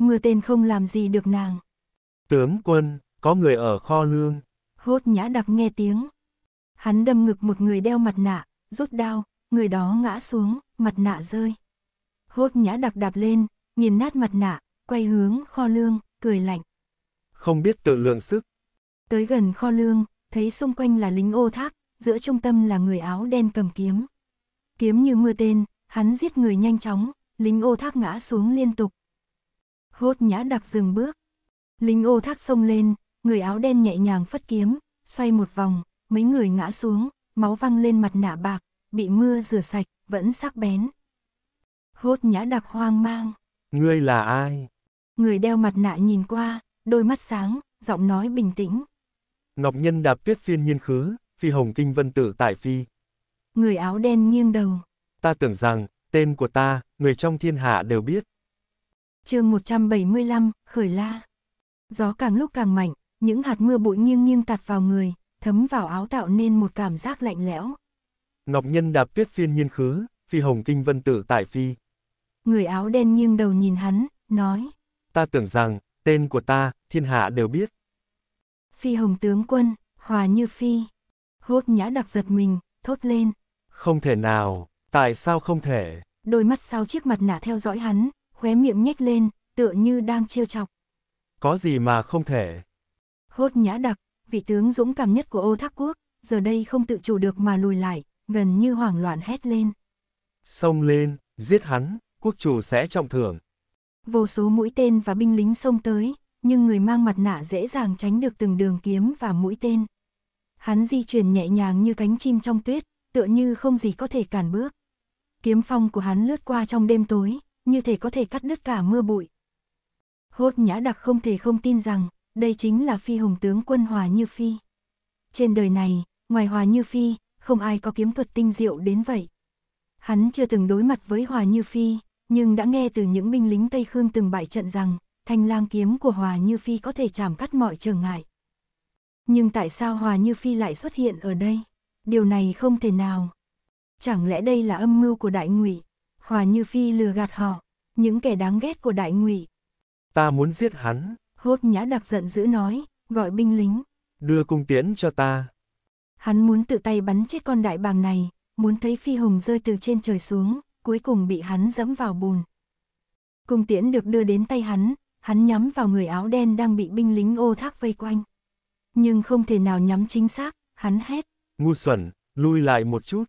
mưa tên không làm gì được nàng. Tướng quân, có người ở kho lương. Hốt nhã đặc nghe tiếng. Hắn đâm ngực một người đeo mặt nạ, rút đao, người đó ngã xuống, mặt nạ rơi. Hốt nhã đặc đạp lên, nhìn nát mặt nạ, quay hướng kho lương, cười lạnh. Không biết tự lượng sức. Tới gần kho lương, thấy xung quanh là lính ô thác, giữa trung tâm là người áo đen cầm kiếm. Kiếm như mưa tên, hắn giết người nhanh chóng, lính ô thác ngã xuống liên tục, hốt nhã đặc dừng bước. linh ô thác sông lên, người áo đen nhẹ nhàng phất kiếm, xoay một vòng, mấy người ngã xuống, máu văng lên mặt nạ bạc, bị mưa rửa sạch, vẫn sắc bén. Hốt nhã đặc hoang mang. Ngươi là ai? Người đeo mặt nạ nhìn qua, đôi mắt sáng, giọng nói bình tĩnh. Ngọc Nhân đạp tuyết phiên nhiên khứ, phi hồng kinh vân tử tại phi. Người áo đen nghiêng đầu. Ta tưởng rằng, tên của ta, người trong thiên hạ đều biết chương 175, khởi la. Gió càng lúc càng mạnh, những hạt mưa bụi nghiêng nghiêng tạt vào người, thấm vào áo tạo nên một cảm giác lạnh lẽo. Ngọc Nhân đạp tuyết phiên nhiên khứ, phi hồng kinh vân tự tại phi. Người áo đen nghiêng đầu nhìn hắn, nói. Ta tưởng rằng, tên của ta, thiên hạ đều biết. Phi hồng tướng quân, hòa như phi. Hốt nhã đặc giật mình, thốt lên. Không thể nào, tại sao không thể? Đôi mắt sau chiếc mặt nạ theo dõi hắn, khóe miệng nhếch lên, tựa như đang trêu chọc. Có gì mà không thể. Hốt nhã đặc, vị tướng dũng cảm nhất của ô thác quốc, giờ đây không tự chủ được mà lùi lại, gần như hoảng loạn hét lên. Xông lên, giết hắn, quốc chủ sẽ trọng thưởng. Vô số mũi tên và binh lính xông tới, nhưng người mang mặt nạ dễ dàng tránh được từng đường kiếm và mũi tên. Hắn di chuyển nhẹ nhàng như cánh chim trong tuyết, tựa như không gì có thể cản bước. Kiếm phong của hắn lướt qua trong đêm tối, như thể có thể cắt đứt cả mưa bụi. Hốt nhã đặc không thể không tin rằng, đây chính là phi hùng tướng quân Hòa Như Phi. Trên đời này, ngoài Hòa Như Phi, không ai có kiếm thuật tinh diệu đến vậy. Hắn chưa từng đối mặt với Hòa Như Phi, nhưng đã nghe từ những binh lính Tây Khương từng bại trận rằng, thanh lang kiếm của Hòa Như Phi có thể chảm cắt mọi trở ngại. Nhưng tại sao Hòa Như Phi lại xuất hiện ở đây? Điều này không thể nào. Chẳng lẽ đây là âm mưu của Đại Ngụy? Hòa Như Phi lừa gạt họ, những kẻ đáng ghét của đại ngụy. Ta muốn giết hắn. Hốt nhã đặc giận dữ nói, gọi binh lính. Đưa cung tiễn cho ta. Hắn muốn tự tay bắn chết con đại bàng này, muốn thấy phi hùng rơi từ trên trời xuống, cuối cùng bị hắn dẫm vào bùn. Cung tiễn được đưa đến tay hắn, hắn nhắm vào người áo đen đang bị binh lính ô thác vây quanh. Nhưng không thể nào nhắm chính xác, hắn hét. Ngu xuẩn, lui lại một chút.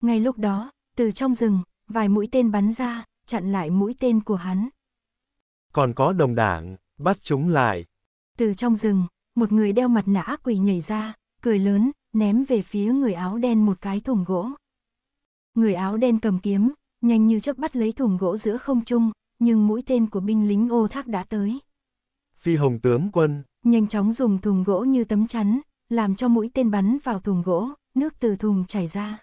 Ngay lúc đó, từ trong rừng, vài mũi tên bắn ra, chặn lại mũi tên của hắn. Còn có đồng đảng, bắt chúng lại. Từ trong rừng, một người đeo mặt nạ ác quỷ nhảy ra, cười lớn, ném về phía người áo đen một cái thùng gỗ. Người áo đen cầm kiếm, nhanh như chớp bắt lấy thùng gỗ giữa không trung, nhưng mũi tên của binh lính ô thác đã tới. Phi hồng tướng quân. Nhanh chóng dùng thùng gỗ như tấm chắn, làm cho mũi tên bắn vào thùng gỗ, nước từ thùng chảy ra.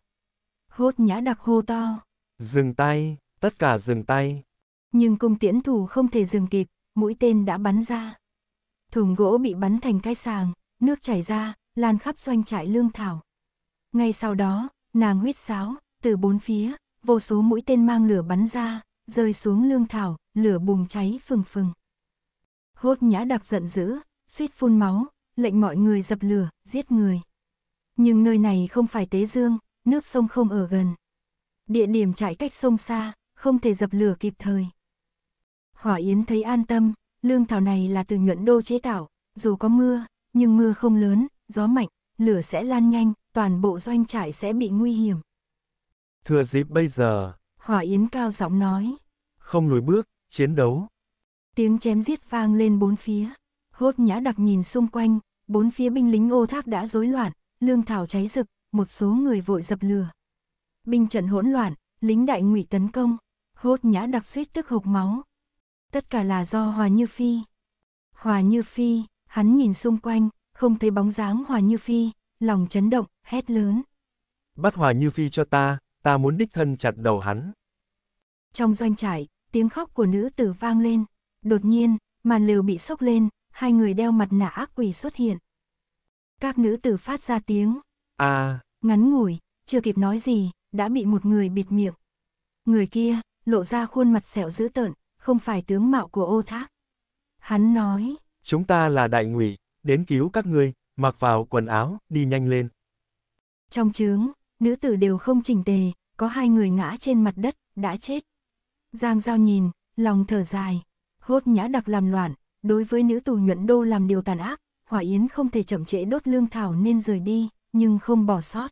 Hốt nhã đặc hô to. Dừng tay, tất cả dừng tay. Nhưng cung tiễn thủ không thể dừng kịp, mũi tên đã bắn ra. Thùng gỗ bị bắn thành cái sàng, nước chảy ra, lan khắp doanh trại lương thảo. Ngay sau đó, nàng huyết sáo, từ bốn phía, vô số mũi tên mang lửa bắn ra, rơi xuống lương thảo, lửa bùng cháy phừng phừng. Hốt nhã đặc giận dữ, suýt phun máu, lệnh mọi người dập lửa, giết người. Nhưng nơi này không phải tế dương, nước sông không ở gần, địa điểm trại cách sông xa, không thể dập lửa kịp thời. Hỏa Yến thấy an tâm, lương thảo này là từ nhuận đô chế tạo, dù có mưa, nhưng mưa không lớn, gió mạnh, lửa sẽ lan nhanh, toàn bộ doanh trại sẽ bị nguy hiểm. Thừa dịp bây giờ, Hỏa Yến cao giọng nói. Không lùi bước, chiến đấu. Tiếng chém giết vang lên bốn phía. Hốt nhã đặc nhìn xung quanh, bốn phía binh lính ô tháp đã rối loạn, lương thảo cháy rực, một số người vội dập lửa binh trận hỗn loạn, lính đại ngụy tấn công, hốt nhã đặc suýt tức hộc máu. Tất cả là do Hòa Như Phi. Hòa Như Phi, hắn nhìn xung quanh, không thấy bóng dáng Hòa Như Phi, lòng chấn động, hét lớn. Bắt Hòa Như Phi cho ta, ta muốn đích thân chặt đầu hắn. Trong doanh trại, tiếng khóc của nữ tử vang lên. Đột nhiên, màn lều bị sốc lên, hai người đeo mặt nạ ác quỷ xuất hiện. Các nữ tử phát ra tiếng. À. Ngắn ngủi, chưa kịp nói gì, đã bị một người bịt miệng. Người kia, lộ ra khuôn mặt sẹo dữ tợn, không phải tướng mạo của ô thác. Hắn nói, chúng ta là đại ngụy, đến cứu các ngươi, mặc vào quần áo, đi nhanh lên. Trong trướng, nữ tử đều không chỉnh tề, có hai người ngã trên mặt đất, đã chết. Giang Giao nhìn, lòng thở dài, hốt nhã đặc làm loạn, đối với nữ tù nhuận đô làm điều tàn ác, Hỏa Yến không thể chậm trễ đốt lương thảo nên rời đi, nhưng không bỏ sót.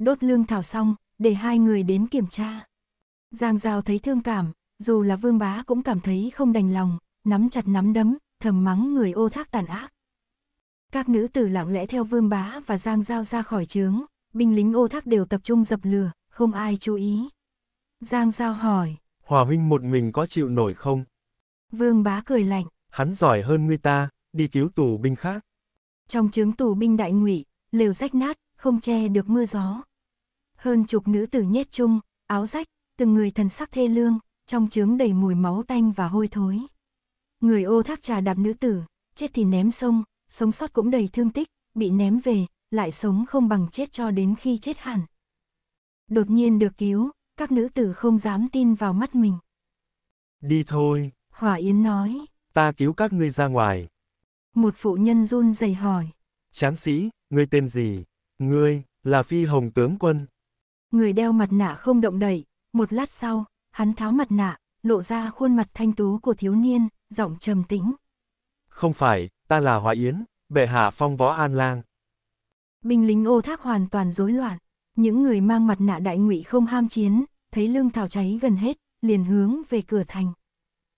Đốt lương thảo xong, để hai người đến kiểm tra. Giang Giao thấy thương cảm, dù là vương bá cũng cảm thấy không đành lòng, nắm chặt nắm đấm, thầm mắng người ô thác tàn ác. Các nữ tử lặng lẽ theo vương bá và Giang Giao ra khỏi trướng, binh lính ô thác đều tập trung dập lửa, không ai chú ý. Giang Giao hỏi, Hòa huynh một mình có chịu nổi không? Vương bá cười lạnh, hắn giỏi hơn ngươi ta, đi cứu tù binh khác. Trong trướng tù binh đại ngụy, lều rách nát, không che được mưa gió hơn chục nữ tử nhét chung, áo rách, từng người thần sắc thê lương, trong chướng đầy mùi máu tanh và hôi thối. Người ô tháp trà đạp nữ tử, chết thì ném sông, sống sót cũng đầy thương tích, bị ném về, lại sống không bằng chết cho đến khi chết hẳn. Đột nhiên được cứu, các nữ tử không dám tin vào mắt mình. Đi thôi. Hỏa Yến nói. Ta cứu các ngươi ra ngoài. Một phụ nhân run rẩy hỏi. Tráng sĩ, ngươi tên gì? Ngươi, là phi hồng tướng quân người đeo mặt nạ không động đậy. một lát sau, hắn tháo mặt nạ, lộ ra khuôn mặt thanh tú của thiếu niên, giọng trầm tĩnh. Không phải, ta là Hoa Yến, bệ hạ phong võ an lang. Binh lính ô thác hoàn toàn rối loạn, những người mang mặt nạ đại ngụy không ham chiến, thấy lương thảo cháy gần hết, liền hướng về cửa thành.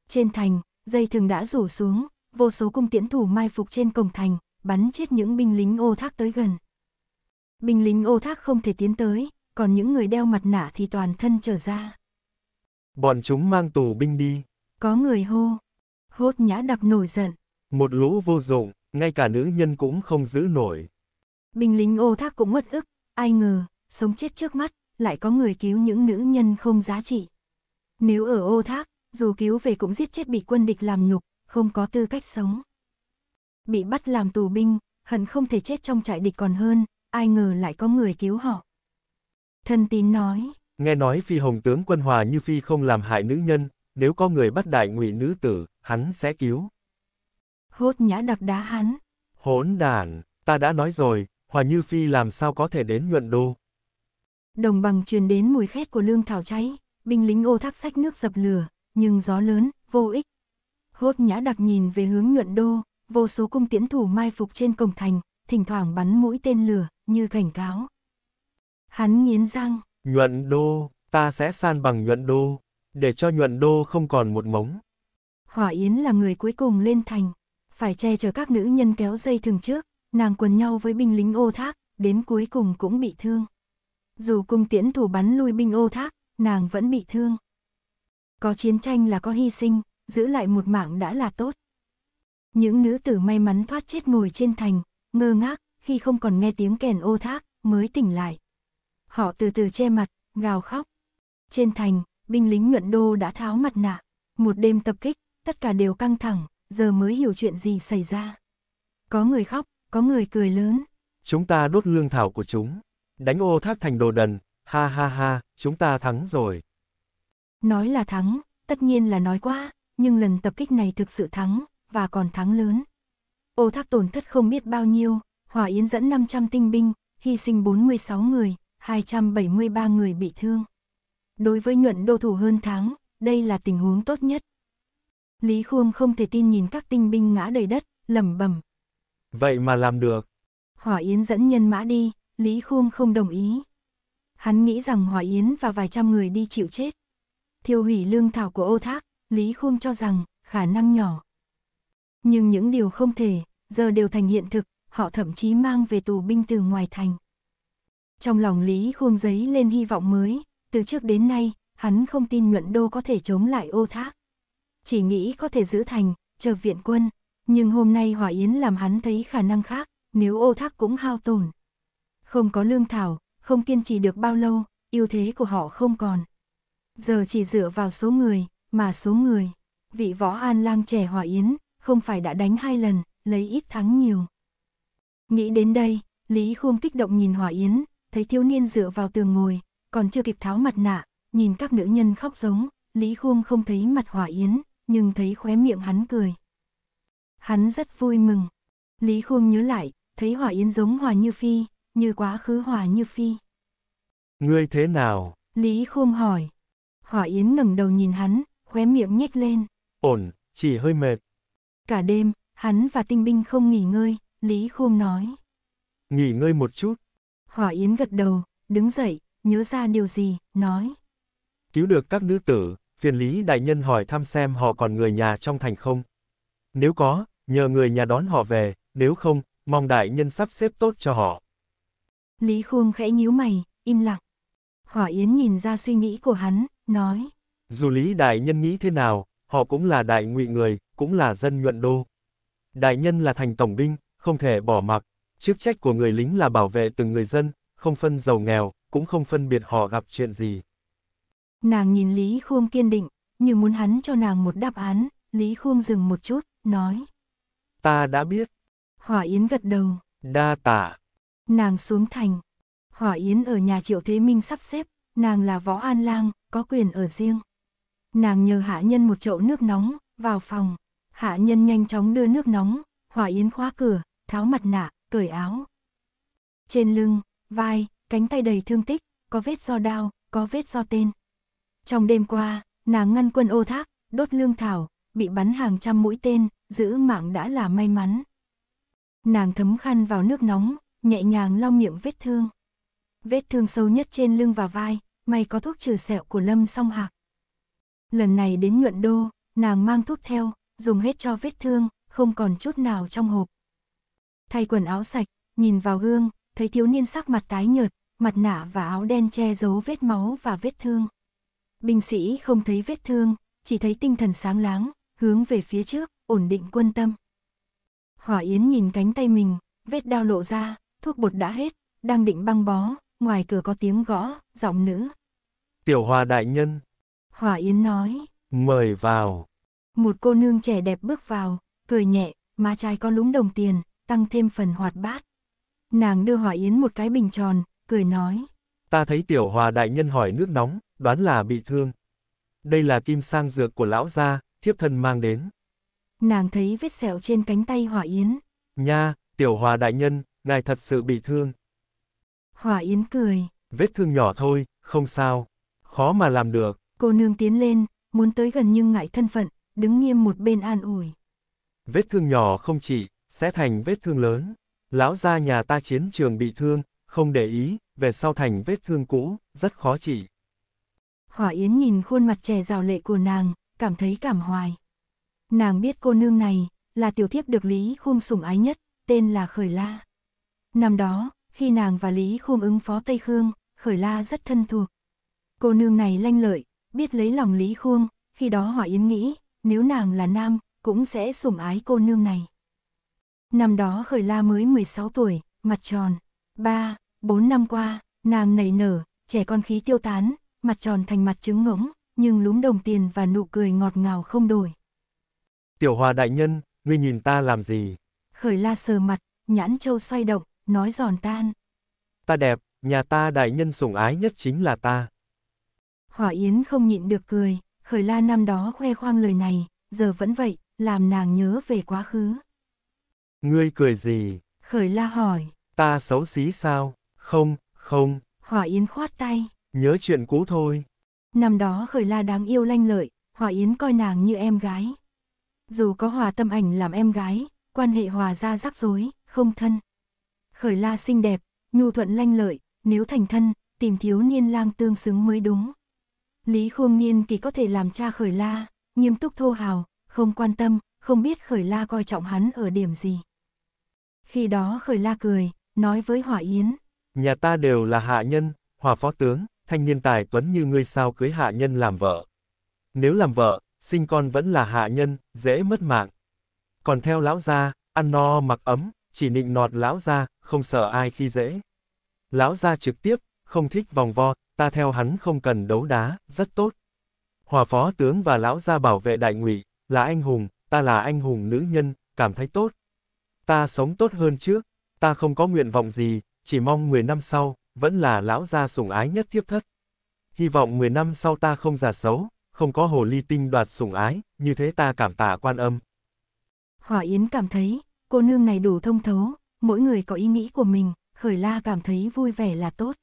Trên thành, dây thừng đã rủ xuống, vô số cung tiễn thủ mai phục trên cổng thành, bắn chết những binh lính ô thác tới gần. Binh lính ô thác không thể tiến tới, còn những người đeo mặt nạ thì toàn thân trở ra. Bọn chúng mang tù binh đi. Có người hô. Hốt nhã đặc nổi giận. Một lũ vô dụng, ngay cả nữ nhân cũng không giữ nổi. Binh lính ô thác cũng mất ức, ai ngờ, sống chết trước mắt, lại có người cứu những nữ nhân không giá trị. Nếu ở ô thác, dù cứu về cũng giết chết bị quân địch làm nhục, không có tư cách sống. Bị bắt làm tù binh, hận không thể chết trong trại địch còn hơn, ai ngờ lại có người cứu họ. Thân tín nói. Nghe nói phi hồng tướng quân hòa như phi không làm hại nữ nhân, nếu có người bắt đại ngụy nữ tử, hắn sẽ cứu. Hốt nhã đập đá hắn. Hỗn đàn, ta đã nói rồi, hòa như phi làm sao có thể đến nhuận đô. Đồng bằng truyền đến mùi khét của lương thảo cháy, binh lính ô thác sách nước dập lửa, nhưng gió lớn, vô ích. Hốt nhã đặc nhìn về hướng nhuận đô, vô số cung tiễn thủ mai phục trên cổng thành, thỉnh thoảng bắn mũi tên lửa, như cảnh cáo. Hắn nghiến răng. Nhuận đô, ta sẽ san bằng nhuận đô, để cho nhuận đô không còn một mống. Hỏa Yến là người cuối cùng lên thành, phải che chở các nữ nhân kéo dây thường trước, nàng quần nhau với binh lính ô thác, đến cuối cùng cũng bị thương. Dù cung tiễn thủ bắn lui binh ô thác, nàng vẫn bị thương. Có chiến tranh là có hy sinh, giữ lại một mạng đã là tốt. Những nữ tử may mắn thoát chết ngồi trên thành, ngơ ngác khi không còn nghe tiếng kèn ô thác, mới tỉnh lại họ từ từ che mặt, gào khóc. Trên thành, binh lính nhuận đô đã tháo mặt nạ. Một đêm tập kích, tất cả đều căng thẳng, giờ mới hiểu chuyện gì xảy ra. Có người khóc, có người cười lớn. Chúng ta đốt lương thảo của chúng, đánh ô thác thành đồ đần, ha ha ha, chúng ta thắng rồi. Nói là thắng, tất nhiên là nói quá, nhưng lần tập kích này thực sự thắng, và còn thắng lớn. Ô thác tổn thất không biết bao nhiêu, Hòa Yến dẫn 500 tinh binh, hy sinh 46 người, 273 người bị thương. Đối với nhuận đô thủ hơn tháng, đây là tình huống tốt nhất. Lý Khuông không thể tin nhìn các tinh binh ngã đầy đất, lầm bầm. Vậy mà làm được. Hỏa Yến dẫn nhân mã đi, Lý Khuông không đồng ý. Hắn nghĩ rằng Hỏa Yến và vài trăm người đi chịu chết. Thiêu hủy lương thảo của ô thác, Lý Khuông cho rằng khả năng nhỏ. Nhưng những điều không thể, giờ đều thành hiện thực, họ thậm chí mang về tù binh từ ngoài thành. Trong lòng Lý Khôn giấy lên hy vọng mới, từ trước đến nay, hắn không tin nhuận đô có thể chống lại ô thác. Chỉ nghĩ có thể giữ thành, chờ viện quân, nhưng hôm nay hỏa Yến làm hắn thấy khả năng khác, nếu ô thác cũng hao tổn. Không có lương thảo, không kiên trì được bao lâu, ưu thế của họ không còn. Giờ chỉ dựa vào số người, mà số người, vị võ an lang trẻ hỏa Yến, không phải đã đánh hai lần, lấy ít thắng nhiều. Nghĩ đến đây, Lý Khôn kích động nhìn hỏa Yến, thấy thiếu niên dựa vào tường ngồi, còn chưa kịp tháo mặt nạ, nhìn các nữ nhân khóc giống, Lý Khuông không thấy mặt hỏa yến, nhưng thấy khóe miệng hắn cười. Hắn rất vui mừng. Lý Khuông nhớ lại, thấy hỏa yến giống hòa như phi, như quá khứ hòa như phi. Ngươi thế nào? Lý Khuông hỏi. Hỏa yến ngẩng đầu nhìn hắn, khóe miệng nhếch lên. Ổn, chỉ hơi mệt. Cả đêm, hắn và tinh binh không nghỉ ngơi, Lý Khuông nói. Nghỉ ngơi một chút, Hỏa Yến gật đầu, đứng dậy, nhớ ra điều gì, nói. Cứu được các nữ tử, phiền lý đại nhân hỏi thăm xem họ còn người nhà trong thành không. Nếu có, nhờ người nhà đón họ về, nếu không, mong đại nhân sắp xếp tốt cho họ. Lý Khuông khẽ nhíu mày, im lặng. Hỏa Yến nhìn ra suy nghĩ của hắn, nói. Dù Lý Đại Nhân nghĩ thế nào, họ cũng là đại ngụy người, cũng là dân nhuận đô. Đại Nhân là thành tổng binh, không thể bỏ mặc, Chức trách của người lính là bảo vệ từng người dân, không phân giàu nghèo, cũng không phân biệt họ gặp chuyện gì. Nàng nhìn Lý Khuông kiên định, như muốn hắn cho nàng một đáp án, Lý Khuông dừng một chút, nói. Ta đã biết. Hỏa Yến gật đầu. Đa tả. Nàng xuống thành. Hỏa Yến ở nhà Triệu Thế Minh sắp xếp, nàng là võ an lang, có quyền ở riêng. Nàng nhờ hạ nhân một chậu nước nóng, vào phòng. Hạ nhân nhanh chóng đưa nước nóng, Hỏa Yến khóa cửa, tháo mặt nạ, cởi áo. Trên lưng, vai, cánh tay đầy thương tích, có vết do đao, có vết do tên. Trong đêm qua, nàng ngăn quân ô thác, đốt lương thảo, bị bắn hàng trăm mũi tên, giữ mạng đã là may mắn. Nàng thấm khăn vào nước nóng, nhẹ nhàng lau miệng vết thương. Vết thương sâu nhất trên lưng và vai, may có thuốc trừ sẹo của Lâm song hạc. Lần này đến nhuận đô, nàng mang thuốc theo, dùng hết cho vết thương, không còn chút nào trong hộp thay quần áo sạch, nhìn vào gương, thấy thiếu niên sắc mặt tái nhợt, mặt nạ và áo đen che giấu vết máu và vết thương. Binh sĩ không thấy vết thương, chỉ thấy tinh thần sáng láng, hướng về phía trước, ổn định quân tâm. Hỏa Yến nhìn cánh tay mình, vết đau lộ ra, thuốc bột đã hết, đang định băng bó, ngoài cửa có tiếng gõ, giọng nữ. Tiểu Hòa Đại Nhân. Hỏa Yến nói. Mời vào. Một cô nương trẻ đẹp bước vào, cười nhẹ, má trai có lúng đồng tiền, tăng thêm phần hoạt bát. Nàng đưa Hòa Yến một cái bình tròn, cười nói. Ta thấy tiểu hòa đại nhân hỏi nước nóng, đoán là bị thương. Đây là kim sang dược của lão gia, thiếp thân mang đến. Nàng thấy vết sẹo trên cánh tay Hòa Yến. Nha, tiểu hòa đại nhân, ngài thật sự bị thương. Hòa Yến cười. Vết thương nhỏ thôi, không sao. Khó mà làm được. Cô nương tiến lên, muốn tới gần nhưng ngại thân phận, đứng nghiêm một bên an ủi. Vết thương nhỏ không chỉ, sẽ thành vết thương lớn. Lão gia nhà ta chiến trường bị thương, không để ý, về sau thành vết thương cũ, rất khó trị. Hỏa Yến nhìn khuôn mặt trẻ rào lệ của nàng, cảm thấy cảm hoài. Nàng biết cô nương này, là tiểu thiếp được Lý Khung sủng ái nhất, tên là Khởi La. Năm đó, khi nàng và Lý Khung ứng phó Tây Khương, Khởi La rất thân thuộc. Cô nương này lanh lợi, biết lấy lòng Lý Khung, khi đó Hỏa Yến nghĩ, nếu nàng là nam, cũng sẽ sủng ái cô nương này. Năm đó Khởi La mới 16 tuổi, mặt tròn. ba, bốn năm qua, nàng nảy nở, trẻ con khí tiêu tán, mặt tròn thành mặt trứng ngỗng, nhưng lúm đồng tiền và nụ cười ngọt ngào không đổi. Tiểu Hòa đại nhân, ngươi nhìn ta làm gì? Khởi La sờ mặt, nhãn châu xoay động, nói giòn tan. Ta đẹp, nhà ta đại nhân sủng ái nhất chính là ta. Hỏa Yến không nhịn được cười, Khởi La năm đó khoe khoang lời này, giờ vẫn vậy, làm nàng nhớ về quá khứ. Ngươi cười gì? Khởi la hỏi. Ta xấu xí sao? Không, không. Hỏa Yến khoát tay. Nhớ chuyện cũ thôi. Năm đó khởi la đáng yêu lanh lợi, Hỏa Yến coi nàng như em gái. Dù có hòa tâm ảnh làm em gái, quan hệ hòa ra rắc rối, không thân. Khởi la xinh đẹp, nhu thuận lanh lợi, nếu thành thân, tìm thiếu niên lang tương xứng mới đúng. Lý Khôn Niên thì có thể làm cha khởi la, nghiêm túc thô hào, không quan tâm, không biết khởi la coi trọng hắn ở điểm gì. Khi đó khởi la cười, nói với Hỏa Yến. Nhà ta đều là hạ nhân, Hòa Phó Tướng, thanh niên tài tuấn như ngươi sao cưới hạ nhân làm vợ. Nếu làm vợ, sinh con vẫn là hạ nhân, dễ mất mạng. Còn theo lão gia, ăn no mặc ấm, chỉ nịnh nọt lão gia, không sợ ai khi dễ. Lão gia trực tiếp, không thích vòng vo, ta theo hắn không cần đấu đá, rất tốt. Hòa phó tướng và lão gia bảo vệ đại ngụy, là anh hùng, ta là anh hùng nữ nhân, cảm thấy tốt. Ta sống tốt hơn trước, ta không có nguyện vọng gì, chỉ mong 10 năm sau, vẫn là lão gia sủng ái nhất thiếp thất. Hy vọng 10 năm sau ta không già xấu, không có hồ ly tinh đoạt sủng ái, như thế ta cảm tạ quan âm. Hỏa Yến cảm thấy, cô nương này đủ thông thấu, mỗi người có ý nghĩ của mình, khởi la cảm thấy vui vẻ là tốt.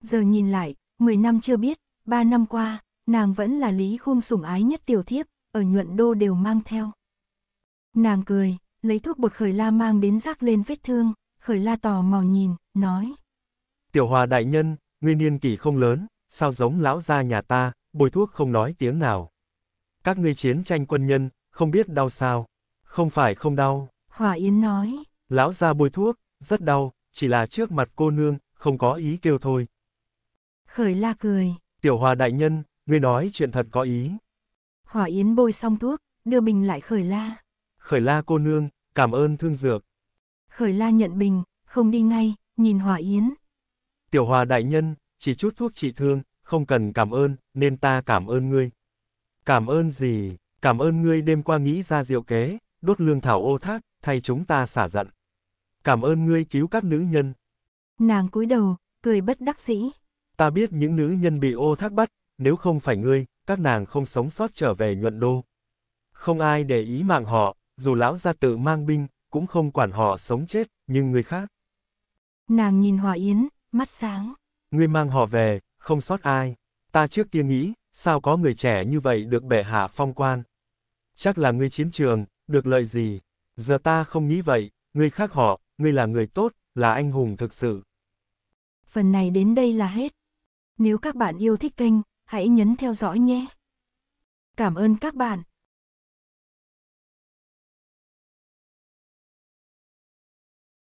Giờ nhìn lại, 10 năm chưa biết, 3 năm qua, nàng vẫn là lý khung sủng ái nhất tiểu thiếp, ở nhuận đô đều mang theo. Nàng cười, lấy thuốc bột khởi la mang đến rác lên vết thương, khởi la tò mò nhìn, nói. Tiểu hòa đại nhân, ngươi niên kỷ không lớn, sao giống lão gia nhà ta, bồi thuốc không nói tiếng nào. Các ngươi chiến tranh quân nhân, không biết đau sao, không phải không đau. Hòa Yến nói. Lão gia bôi thuốc, rất đau, chỉ là trước mặt cô nương, không có ý kêu thôi. Khởi la cười. Tiểu hòa đại nhân, ngươi nói chuyện thật có ý. Hòa Yến bôi xong thuốc, đưa bình lại khởi la. Khởi la cô nương, cảm ơn thương dược. Khởi la nhận bình, không đi ngay, nhìn Hòa Yến. Tiểu Hòa đại nhân, chỉ chút thuốc trị thương, không cần cảm ơn, nên ta cảm ơn ngươi. Cảm ơn gì, cảm ơn ngươi đêm qua nghĩ ra diệu kế, đốt lương thảo ô thác, thay chúng ta xả giận. Cảm ơn ngươi cứu các nữ nhân. Nàng cúi đầu, cười bất đắc sĩ Ta biết những nữ nhân bị ô thác bắt, nếu không phải ngươi, các nàng không sống sót trở về nhuận đô. Không ai để ý mạng họ, dù lão gia tự mang binh, cũng không quản họ sống chết, nhưng người khác. Nàng nhìn Hòa Yến, mắt sáng. Ngươi mang họ về, không sót ai. Ta trước kia nghĩ, sao có người trẻ như vậy được bệ hạ phong quan. Chắc là ngươi chiến trường, được lợi gì. Giờ ta không nghĩ vậy, ngươi khác họ, ngươi là người tốt, là anh hùng thực sự. Phần này đến đây là hết. Nếu các bạn yêu thích kênh, hãy nhấn theo dõi nhé. Cảm ơn các bạn.